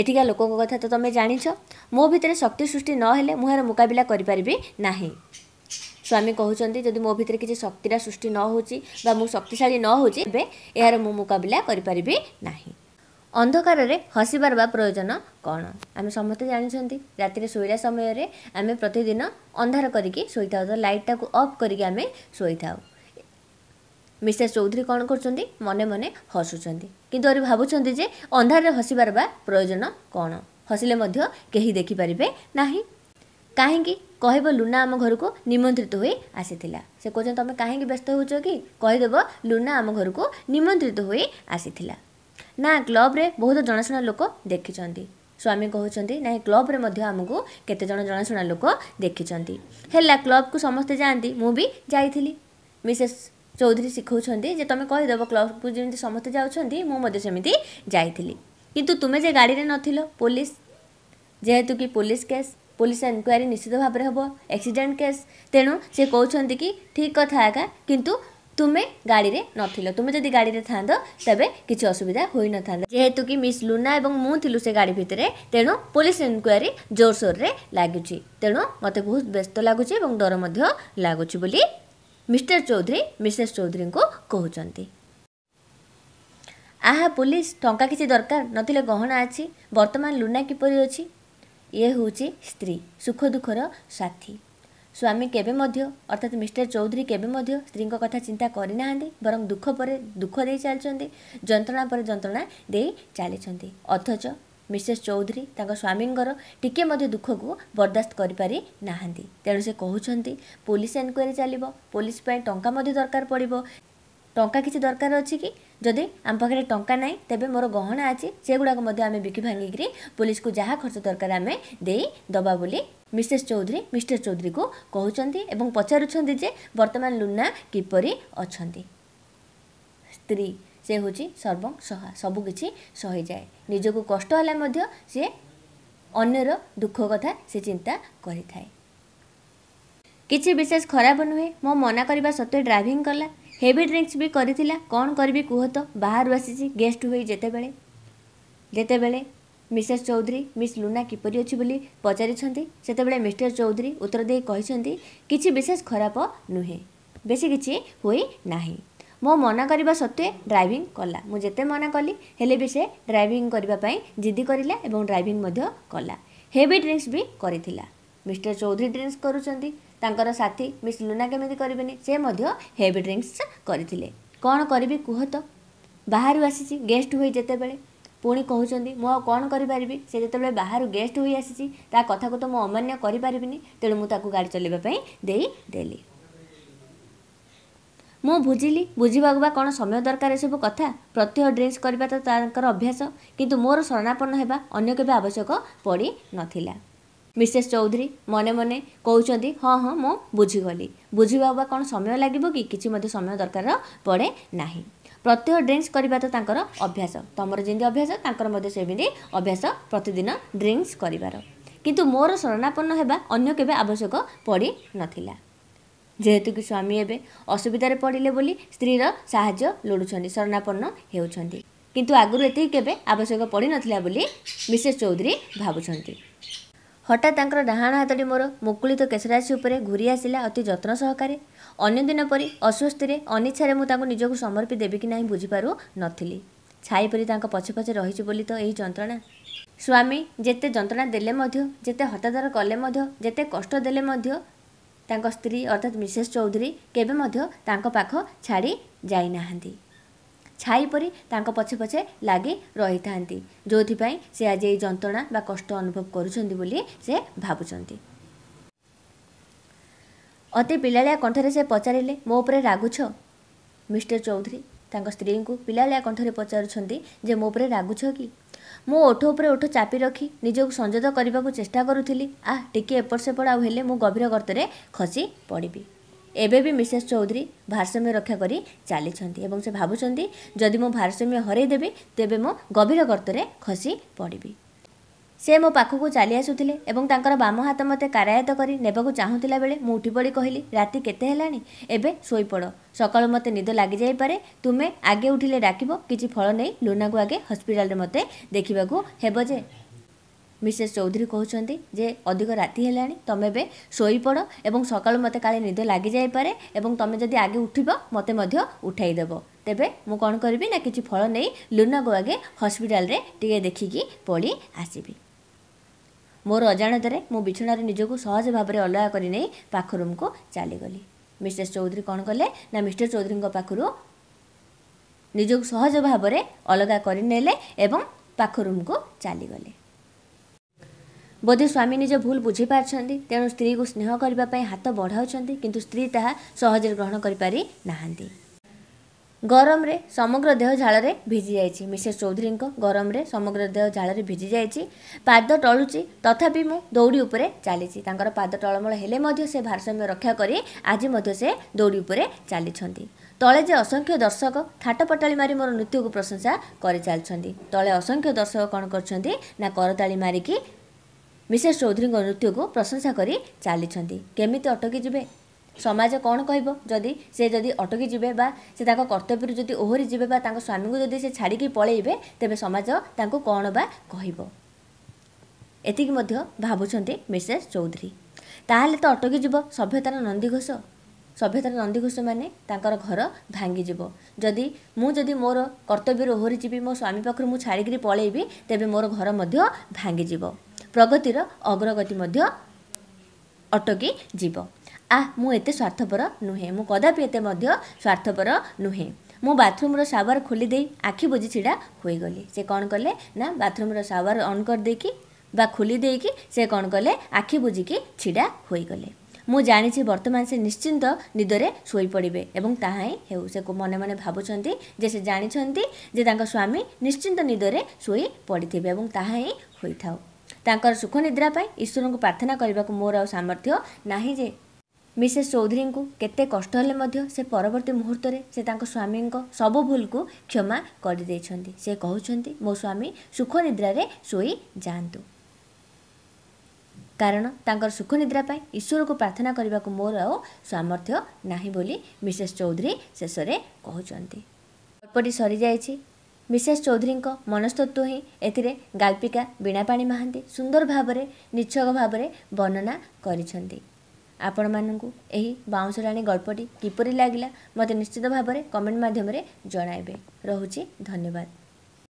Speaker 1: ଏଠିକା ଲୋକଙ୍କ କଥା ତ ତୁମେ ଜାଣିଛ ମୋ ଭିତରେ ଶକ୍ତି ସୃଷ୍ଟି ନହେଲେ ମୁଁ ଏହାର ମୁକାବିଲା କରିପାରିବି ନାହିଁ ସ୍ୱାମୀ କହୁଛନ୍ତି ଯଦି ମୋ ଭିତରେ କିଛି ଶକ୍ତିଟା ସୃଷ୍ଟି ନ ହେଉଛି ବା ମୁଁ ଶକ୍ତିଶାଳୀ ନ ହେଉଛି ତେବେ ଏହାର ମୁଁ ମୁକାବିଲା କରିପାରିବି ନାହିଁ ଅନ୍ଧକାରରେ ହସିବାର ବା ପ୍ରୟୋଜନ କ'ଣ ଆମେ ସମସ୍ତେ ଜାଣିଛନ୍ତି ରାତିରେ ଶୋଇଲା ସମୟରେ ଆମେ ପ୍ରତିଦିନ ଅନ୍ଧାର କରିକି ଶୋଇଥାଉ ତ ଲାଇଟ୍ଟାକୁ ଅଫ୍ କରିକି ଆମେ ଶୋଇଥାଉ ମିସେସ୍ ଚୌଧୁରୀ କ'ଣ କରୁଛନ୍ତି ମନେ ମନେ ହସୁଛନ୍ତି କିନ୍ତୁ ଆହୁରି ଭାବୁଛନ୍ତି ଯେ ଅନ୍ଧାରରେ ହସିବାର ବା ପ୍ରୟୋଜନ କ'ଣ ହସିଲେ ମଧ୍ୟ କେହି ଦେଖିପାରିବେ ନାହିଁ କାହିଁକି କହିବ ଲୁନା ଆମ ଘରକୁ ନିମନ୍ତ୍ରିତ ହୋଇ ଆସିଥିଲା ସେ କହୁଛନ୍ତି ତୁମେ କାହିଁକି ବ୍ୟସ୍ତ ହେଉଛ କି କହିଦେବ ଲୁନା ଆମ ଘରକୁ ନିମନ୍ତ୍ରିତ ହୋଇ ଆସିଥିଲା ନା କ୍ଲବ୍ରେ ବହୁତ ଜଣାଶୁଣା ଲୋକ ଦେଖିଛନ୍ତି ସ୍ୱାମୀ କହୁଛନ୍ତି ନାହିଁ କ୍ଲବ୍ରେ ମଧ୍ୟ ଆମକୁ କେତେଜଣ ଜଣାଶୁଣା ଲୋକ ଦେଖିଛନ୍ତି ହେଲା କ୍ଲବ୍କୁ ସମସ୍ତେ ଯାଆନ୍ତି ମୁଁ ବି ଯାଇଥିଲି ମିସେସ୍ ଚୌଧୁରୀ ଶିଖାଉଛନ୍ତି ଯେ ତୁମେ କହିଦେବ କ୍ଲବ୍କୁ ଯେମିତି ସମସ୍ତେ ଯାଉଛନ୍ତି ମୁଁ ମଧ୍ୟ ସେମିତି ଯାଇଥିଲି କିନ୍ତୁ ତୁମେ ଯେ ଗାଡ଼ିରେ ନଥିଲ ପୋଲିସ ଯେହେତୁ କି ପୋଲିସ କେସ୍ ପୋଲିସ ଏନକ୍ୱାରି ନିଶ୍ଚିତ ଭାବରେ ହେବ ଏକ୍ସିଡେଣ୍ଟ କେସ୍ ତେଣୁ ସେ କହୁଛନ୍ତି କି ଠିକ୍ କଥା ଏକା କିନ୍ତୁ ତୁମେ ଗାଡ଼ିରେ ନଥିଲ ତୁମେ ଯଦି ଗାଡ଼ିରେ ଥାଆନ୍ତ ତେବେ କିଛି ଅସୁବିଧା ହୋଇନଥାନ୍ତା ଯେହେତୁ କି ମିସ୍ ଲୁନା ଏବଂ ମୁଁ ଥିଲୁ ସେ ଗାଡ଼ି ଭିତରେ ତେଣୁ ପୋଲିସ ଏନକ୍ୱାରି ଜୋରସୋରରେ ଲାଗୁଛି ତେଣୁ ମୋତେ ବହୁତ ବ୍ୟସ୍ତ ଲାଗୁଛି ଏବଂ ଡର ମଧ୍ୟ ଲାଗୁଛି ବୋଲି ମିଷ୍ଟର ଚୌଧୁରୀ ମିସେସ୍ ଚୌଧୁରୀଙ୍କୁ କହୁଛନ୍ତି ଆହା ପୋଲିସ ଟଙ୍କା କିଛି ଦରକାର ନଥିଲେ ଗହଣା ଅଛି ବର୍ତ୍ତମାନ ଲୁନା କିପରି ଅଛି स्त्री सुख दुःख र साथी स्वामी केव अर्थात मिस्टर चौधरी के स्त्री कथा चिन्ता बरङ दुःखपरे दुःखदि जान्छ अथच मिसेस चौधरी स्वामी स्वमीर टिकै मध्य दुःखको बरदास्त गरिपरी तेणुसे कलिस एनक्वारि चल्यो पोलिसपै टा दरकार पडि टा दरकार अचि ଯଦି ଆମ ପାଖରେ ଟଙ୍କା ନାହିଁ ତେବେ ମୋର ଗହଣା ଅଛି ସେଗୁଡ଼ାକ ମଧ୍ୟ ଆମେ ବିକି ଭାଙ୍ଗିକିରି ପୋଲିସକୁ ଯାହା ଖର୍ଚ୍ଚ ଦରକାର ଆମେ ଦେଇଦେବା ବୋଲି ମିସେସ୍ ଚୌଧୁରୀ ମିଷ୍ଟର ଚୌଧୁରୀକୁ କହୁଛନ୍ତି ଏବଂ ପଚାରୁଛନ୍ତି ଯେ ବର୍ତ୍ତମାନ ଲୁନା କିପରି ଅଛନ୍ତି ସ୍ତ୍ରୀ ସେ ହେଉଛି ସର୍ବଂ ସହା ସବୁକିଛି ସହିଯାଏ ନିଜକୁ କଷ୍ଟ ହେଲେ ମଧ୍ୟ ସିଏ ଅନ୍ୟର ଦୁଃଖ କଥା ସେ ଚିନ୍ତା କରିଥାଏ କିଛି ବିଶେଷ ଖରାପ ନୁହେଁ ମୋ ମନା କରିବା ସତ୍ତ୍ୱେ ଡ୍ରାଇଭିଂ କଲା ହେଭି ଡ୍ରିଙ୍କସ୍ ବି କରିଥିଲା କ'ଣ କରିବି କୁହ ତ ବାହାରୁ ଆସିଛି ଗେଷ୍ଟ ହୋଇ ଯେତେବେଳେ ଯେତେବେଳେ ମିସେସ୍ ଚୌଧୁରୀ ମିସ୍ ଲୁନା କିପରି ଅଛି ବୋଲି ପଚାରିଛନ୍ତି ସେତେବେଳେ ମିଷ୍ଟର ଚୌଧୁରୀ ଉତ୍ତର ଦେଇ କହିଛନ୍ତି କିଛି ବିଶେଷ ଖରାପ ନୁହେଁ ବେଶୀ କିଛି ହୋଇ ନାହିଁ ମୋ ମନା କରିବା ସତ୍ତ୍ୱେ ଡ୍ରାଇଭିଂ କଲା ମୁଁ ଯେତେ ମନା କଲି ହେଲେ ବି ସେ ଡ୍ରାଇଭିଂ କରିବା ପାଇଁ ଜିଦ୍ଦି କରିଲା ଏବଂ ଡ୍ରାଇଭିଂ ମଧ୍ୟ କଲା ହେଭି ଡ୍ରିଙ୍କସ୍ ବି କରିଥିଲା ମିଷ୍ଟର ଚୌଧୁରୀ ଡ୍ରିଙ୍କସ୍ କରୁଛନ୍ତି ତାଙ୍କର ସାଥୀ ମିସ୍ ଲୁନା କେମିତି କରିବେନି ସେ ମଧ୍ୟ ହେଭି ଡ୍ରିଙ୍କସ୍ କରିଥିଲେ କ'ଣ କରିବି କୁହ ତ ବାହାରୁ ଆସିଛି ଗେଷ୍ଟ ହୋଇ ଯେତେବେଳେ ପୁଣି କହୁଛନ୍ତି ମୁଁ ଆଉ କ'ଣ କରିପାରିବି ସେ ଯେତେବେଳେ ବାହାରୁ ଗେଷ୍ଟ ହୋଇ ଆସିଛି ତା କଥାକୁ ତ ମୁଁ ଅମାନ୍ୟ କରିପାରିବିନି ତେଣୁ ମୁଁ ତାକୁ ଗାଡ଼ି ଚଲାଇବା ପାଇଁ ଦେଇଦେଲି ମୁଁ ବୁଝିଲି ବୁଝିବାକୁ ବା କ'ଣ ସମୟ ଦରକାର ଏସବୁ କଥା ପ୍ରତ୍ୟହ ଡ୍ରିଙ୍କସ କରିବା ତ ତାଙ୍କର ଅଭ୍ୟାସ କିନ୍ତୁ ମୋର ଶରଣାପନ୍ନ ହେବା ଅନ୍ୟ କେବେ ଆବଶ୍ୟକ ପଡ଼ିନଥିଲା ମିସେସ୍ ଚୌଧୁରୀ ମନେ ମନେ କହୁଛନ୍ତି ହଁ ହଁ ମୁଁ ବୁଝିଗଲି ବୁଝିବା ବା କ'ଣ ସମୟ ଲାଗିବ କି କିଛି ମଧ୍ୟ ସମୟ ଦରକାର ପଡ଼େ ନାହିଁ ପ୍ରତ୍ୟେକ ଡ୍ରିଙ୍କସ୍ କରିବା ତ ତାଙ୍କର ଅଭ୍ୟାସ ତୁମର ଯେମିତି ଅଭ୍ୟାସ ତାଙ୍କର ମଧ୍ୟ ସେମିତି ଅଭ୍ୟାସ ପ୍ରତିଦିନ ଡ୍ରିଙ୍କସ୍ କରିବାର କିନ୍ତୁ ମୋର ଶରଣାପନ୍ନ ହେବା ଅନ୍ୟ କେବେ ଆବଶ୍ୟକ ପଡ଼ିନଥିଲା ଯେହେତୁକି ସ୍ୱାମୀ ଏବେ ଅସୁବିଧାରେ ପଡ଼ିଲେ ବୋଲି ସ୍ତ୍ରୀର ସାହାଯ୍ୟ ଲୋଡ଼ୁଛନ୍ତି ଶରଣାପନ୍ନ ହେଉଛନ୍ତି କିନ୍ତୁ ଆଗରୁ ଏତିକି କେବେ ଆବଶ୍ୟକ ପଡ଼ିନଥିଲା ବୋଲି ମିସେସ୍ ଚୌଧୁରୀ ଭାବୁଛନ୍ତି ହଠାତ୍ ତାଙ୍କର ଡାହାଣ ହାତଟି ମୋର ମୁକୁଳିତ କେଶରାଶି ଉପରେ ଘୁରି ଆସିଲା ଅତି ଯତ୍ନ ସହକାରେ ଅନ୍ୟ ଦିନ ପରି ଅସ୍ୱସ୍ତିରେ ଅନିଚ୍ଛାରେ ମୁଁ ତାଙ୍କୁ ନିଜକୁ ସମର୍ପି ଦେବି କି ନାହିଁ ବୁଝିପାରୁ ନଥିଲି ଛାଇ ପରି ତାଙ୍କ ପଛେ ପଛେ ରହିଛି ବୋଲି ତ ଏହି ଯନ୍ତ୍ରଣା ସ୍ୱାମୀ ଯେତେ ଯନ୍ତ୍ରଣା ଦେଲେ ମଧ୍ୟ ଯେତେ ହତାଦର କଲେ ମଧ୍ୟ ଯେତେ କଷ୍ଟ ଦେଲେ ମଧ୍ୟ ତାଙ୍କ ସ୍ତ୍ରୀ ଅର୍ଥାତ୍ ମିସେସ୍ ଚୌଧୁରୀ କେବେ ମଧ୍ୟ ତାଙ୍କ ପାଖ ଛାଡ଼ି ଯାଇନାହାନ୍ତି ଛାଇ ପରି ତାଙ୍କ ପଛେ ପଛେ ଲାଗି ରହିଥାନ୍ତି ଯେଉଁଥିପାଇଁ ସେ ଆଜି ଏଇ ଯନ୍ତ୍ରଣା ବା କଷ୍ଟ ଅନୁଭବ କରୁଛନ୍ତି ବୋଲି ସେ ଭାବୁଛନ୍ତି ଅତି ପିଲାଳିଆ କଣ୍ଠରେ ସେ ପଚାରିଲେ ମୋ ଉପରେ ରାଗୁଛ ମିଷ୍ଟର ଚୌଧୁରୀ ତାଙ୍କ ସ୍ତ୍ରୀଙ୍କୁ ପିଲାଳିଆ କଣ୍ଠରେ ପଚାରୁଛନ୍ତି ଯେ ମୋ ଉପରେ ରାଗୁଛ କି ମୁଁ ଓଠ ଉପରେ ଓଠ ଚାପି ରଖି ନିଜକୁ ସଂଯତ କରିବାକୁ ଚେଷ୍ଟା କରୁଥିଲି ଆ ଟିକିଏ ଏପଟ ସେପଟ ଆଉ ହେଲେ ମୁଁ ଗଭୀର ଗର୍ତ୍ତରେ ଖସି ପଡ଼ିବି ଏବେ ବି ମିସେସ୍ ଚୌଧୁରୀ ଭାରସାମ୍ୟ ରକ୍ଷା କରି ଚାଲିଛନ୍ତି ଏବଂ ସେ ଭାବୁଛନ୍ତି ଯଦି ମୁଁ ଭାରସାମ୍ୟ ହରାଇଦେବି ତେବେ ମୁଁ ଗଭୀର ଗର୍ତ୍ତରେ ଖସି ପଡ଼ିବି ସେ ମୋ ପାଖକୁ ଚାଲି ଆସୁଥିଲେ ଏବଂ ତାଙ୍କର ବାମ ହାତ ମୋତେ କାରାୟତ କରି ନେବାକୁ ଚାହୁଁଥିଲା ବେଳେ ମୁଁ ଉଠିପଡ଼ି କହିଲି ରାତି କେତେ ହେଲାଣି ଏବେ ଶୋଇପଡ଼ ସକାଳୁ ମୋତେ ନିଦ ଲାଗିଯାଇପାରେ ତୁମେ ଆଗେ ଉଠିଲେ ଡାକିବ କିଛି ଫଳ ନେଇ ଲୁନାକୁ ଆଗେ ହସ୍ପିଟାଲରେ ମୋତେ ଦେଖିବାକୁ ହେବ ଯେ ମିସେସ୍ ଚୌଧୁରୀ କହୁଛନ୍ତି ଯେ ଅଧିକ ରାତି ହେଲାଣି ତମେ ଏବେ ଶୋଇପଡ଼ ଏବଂ ସକାଳୁ ମୋତେ କାଳେ ନିଦ ଲାଗିଯାଇପାରେ ଏବଂ ତମେ ଯଦି ଆଗେ ଉଠିବ ମୋତେ ମଧ୍ୟ ଉଠାଇ ଦେବ ତେବେ ମୁଁ କ'ଣ କରିବି ନା କିଛି ଫଳ ନେଇ ଲୁନାକୁ ଆଗେ ହସ୍ପିଟାଲରେ ଟିକେ ଦେଖିକି ପଳେଇ ଆସିବି ମୋର ଅଜାଣତରେ ମୁଁ ବିଛଣାରେ ନିଜକୁ ସହଜ ଭାବରେ ଅଲଗା କରି ନେଇ ପାଖ ରୁମ୍କୁ ଚାଲିଗଲି ମିସେସ୍ ଚୌଧୁରୀ କ'ଣ କଲେ ନା ମିଷ୍ଟର ଚୌଧୁରୀଙ୍କ ପାଖରୁ ନିଜକୁ ସହଜ ଭାବରେ ଅଲଗା କରିନେଲେ ଏବଂ ପାଖ ରୁମ୍କୁ ଚାଲିଗଲେ ବୋଧେ ସ୍ୱାମୀ ନିଜ ଭୁଲ ବୁଝିପାରୁଛନ୍ତି ତେଣୁ ସ୍ତ୍ରୀକୁ ସ୍ନେହ କରିବା ପାଇଁ ହାତ ବଢ଼ାଉଛନ୍ତି କିନ୍ତୁ ସ୍ତ୍ରୀ ତାହା ସହଜରେ ଗ୍ରହଣ କରିପାରି ନାହାନ୍ତି ଗରମରେ ସମଗ୍ର ଦେହ ଝାଳରେ ଭିଜିଯାଇଛି ମିସେସ୍ ଚୌଧୁରୀଙ୍କ ଗରମରେ ସମଗ୍ର ଦେହ ଝାଳରେ ଭିଜିଯାଇଛି ପାଦ ଟଳୁଛି ତଥାପି ମୁଁ ଦୌଡ଼ି ଉପରେ ଚାଲିଛି ତାଙ୍କର ପାଦ ଟଳମଳ ହେଲେ ମଧ୍ୟ ସେ ଭାରସାମ୍ୟ ରକ୍ଷା କରି ଆଜି ମଧ୍ୟ ସେ ଦୌଡ଼ି ଉପରେ ଚାଲିଛନ୍ତି ତଳେ ଯେ ଅସଂଖ୍ୟ ଦର୍ଶକ ଥାଟ ପଟାଳି ମାରି ମୋର ନୃତ୍ୟକୁ ପ୍ରଶଂସା କରିଚାଲିଛନ୍ତି ତଳେ ଅସଂଖ୍ୟ ଦର୍ଶକ କ'ଣ କରିଛନ୍ତି ନା କରତାଳି ମାରିକି ମିସେସ୍ ଚୌଧୁରୀଙ୍କ ନୃତ୍ୟକୁ ପ୍ରଶଂସା କରି ଚାଲିଛନ୍ତି କେମିତି ଅଟକି ଯିବେ ସମାଜ କ'ଣ କହିବ ଯଦି ସେ ଯଦି ଅଟକି ଯିବେ ବା ସେ ତାଙ୍କ କର୍ତ୍ତବ୍ୟରୁ ଯଦି ଓହରି ଯିବେ ବା ତାଙ୍କ ସ୍ୱାମୀଙ୍କୁ ଯଦି ସେ ଛାଡ଼ିକି ପଳେଇବେ ତେବେ ସମାଜ ତାଙ୍କୁ କ'ଣ ବା କହିବ ଏତିକି ମଧ୍ୟ ଭାବୁଛନ୍ତି ମିସେସ୍ ଚୌଧୁରୀ ତାହେଲେ ତ ଅଟକି ଯିବ ସଭ୍ୟତାର ନନ୍ଦିଘୋଷ ସଭ୍ୟତାର ନନ୍ଦିଘୋଷ ମାନେ ତାଙ୍କର ଘର ଭାଙ୍ଗିଯିବ ଯଦି ମୁଁ ଯଦି ମୋର କର୍ତ୍ତବ୍ୟରୁ ଓହରିଯିବି ମୋ ସ୍ୱାମୀ ପାଖରୁ ମୁଁ ଛାଡ଼ିକିରି ପଳେଇବି ତେବେ ମୋର ଘର ମଧ୍ୟ ଭାଙ୍ଗିଯିବ ପ୍ରଗତିର ଅଗ୍ରଗତି ମଧ୍ୟ ଅଟକି ଯିବ ଆ ମୁଁ ଏତେ ସ୍ୱାର୍ଥପର ନୁହେଁ ମୁଁ କଦାପି ଏତେ ମଧ୍ୟ ସ୍ୱାର୍ଥପର ନୁହେଁ ମୁଁ ବାଥରୁମ୍ର ସାୱାର ଖୋଲିଦେଇ ଆଖି ବୁଝି ଛିଡ଼ା ହୋଇଗଲି ସେ କ'ଣ କଲେ ନା ବାଥରୁମ୍ର ସାୱାର ଅନ୍ କରିଦେଇକି ବା ଖୋଲିଦେଇକି ସେ କ'ଣ କଲେ ଆଖି ବୁଝିକି ଛିଡ଼ା ହୋଇଗଲେ ମୁଁ ଜାଣିଛି ବର୍ତ୍ତମାନ ସେ ନିଶ୍ଚିନ୍ତ ନିଦରେ ଶୋଇପଡ଼ିବେ ଏବଂ ତାହା ହିଁ ହେଉ ସେ ମନେ ମନେ ଭାବୁଛନ୍ତି ଯେ ସେ ଜାଣିଛନ୍ତି ଯେ ତାଙ୍କ ସ୍ୱାମୀ ନିଶ୍ଚିନ୍ତ ନିଦରେ ଶୋଇ ପଡ଼ିଥିବେ ଏବଂ ତାହା ହିଁ ହୋଇଥାଉ ତାଙ୍କର ସୁଖ ନିଦ୍ରା ପାଇଁ ଈଶ୍ୱରଙ୍କୁ ପ୍ରାର୍ଥନା କରିବାକୁ ମୋର ଆଉ ସାମର୍ଥ୍ୟ ନାହିଁ ଯେ ମିସେସ୍ ଚୌଧୁରୀଙ୍କୁ କେତେ କଷ୍ଟ ହେଲେ ମଧ୍ୟ ସେ ପରବର୍ତ୍ତୀ ମୁହୂର୍ତ୍ତରେ ସେ ତାଙ୍କ ସ୍ୱାମୀଙ୍କ ସବୁ ଭୁଲକୁ କ୍ଷମା କରିଦେଇଛନ୍ତି ସେ କହୁଛନ୍ତି ମୋ ସ୍ୱାମୀ ସୁଖନିଦ୍ରାରେ ଶୋଇ ଯାଆନ୍ତୁ କାରଣ ତାଙ୍କର ସୁଖ ନିଦ୍ରା ପାଇଁ ଈଶ୍ୱରଙ୍କୁ ପ୍ରାର୍ଥନା କରିବାକୁ ମୋର ଆଉ ସାମର୍ଥ୍ୟ ନାହିଁ ବୋଲି ମିସେସ୍ ଚୌଧୁରୀ ଶେଷରେ କହୁଛନ୍ତି ଗଳ୍ପଟି ସରିଯାଇଛି ମିସେସ୍ ଚୌଧୁରୀଙ୍କ ମନସ୍ତତ୍ଵ ହିଁ ଏଥିରେ ଗାଳ୍ପିକା ବୀଣାପାଣି ମହାନ୍ତି ସୁନ୍ଦର ଭାବରେ ନିଚ୍ଛକ ଭାବରେ ବର୍ଣ୍ଣନା କରିଛନ୍ତି ଆପଣମାନଙ୍କୁ ଏହି ବାଉଁଶ ରାଣୀ ଗଳ୍ପଟି କିପରି ଲାଗିଲା ମୋତେ ନିଶ୍ଚିତ ଭାବରେ କମେଣ୍ଟ ମାଧ୍ୟମରେ ଜଣାଇବେ ରହୁଛି ଧନ୍ୟବାଦ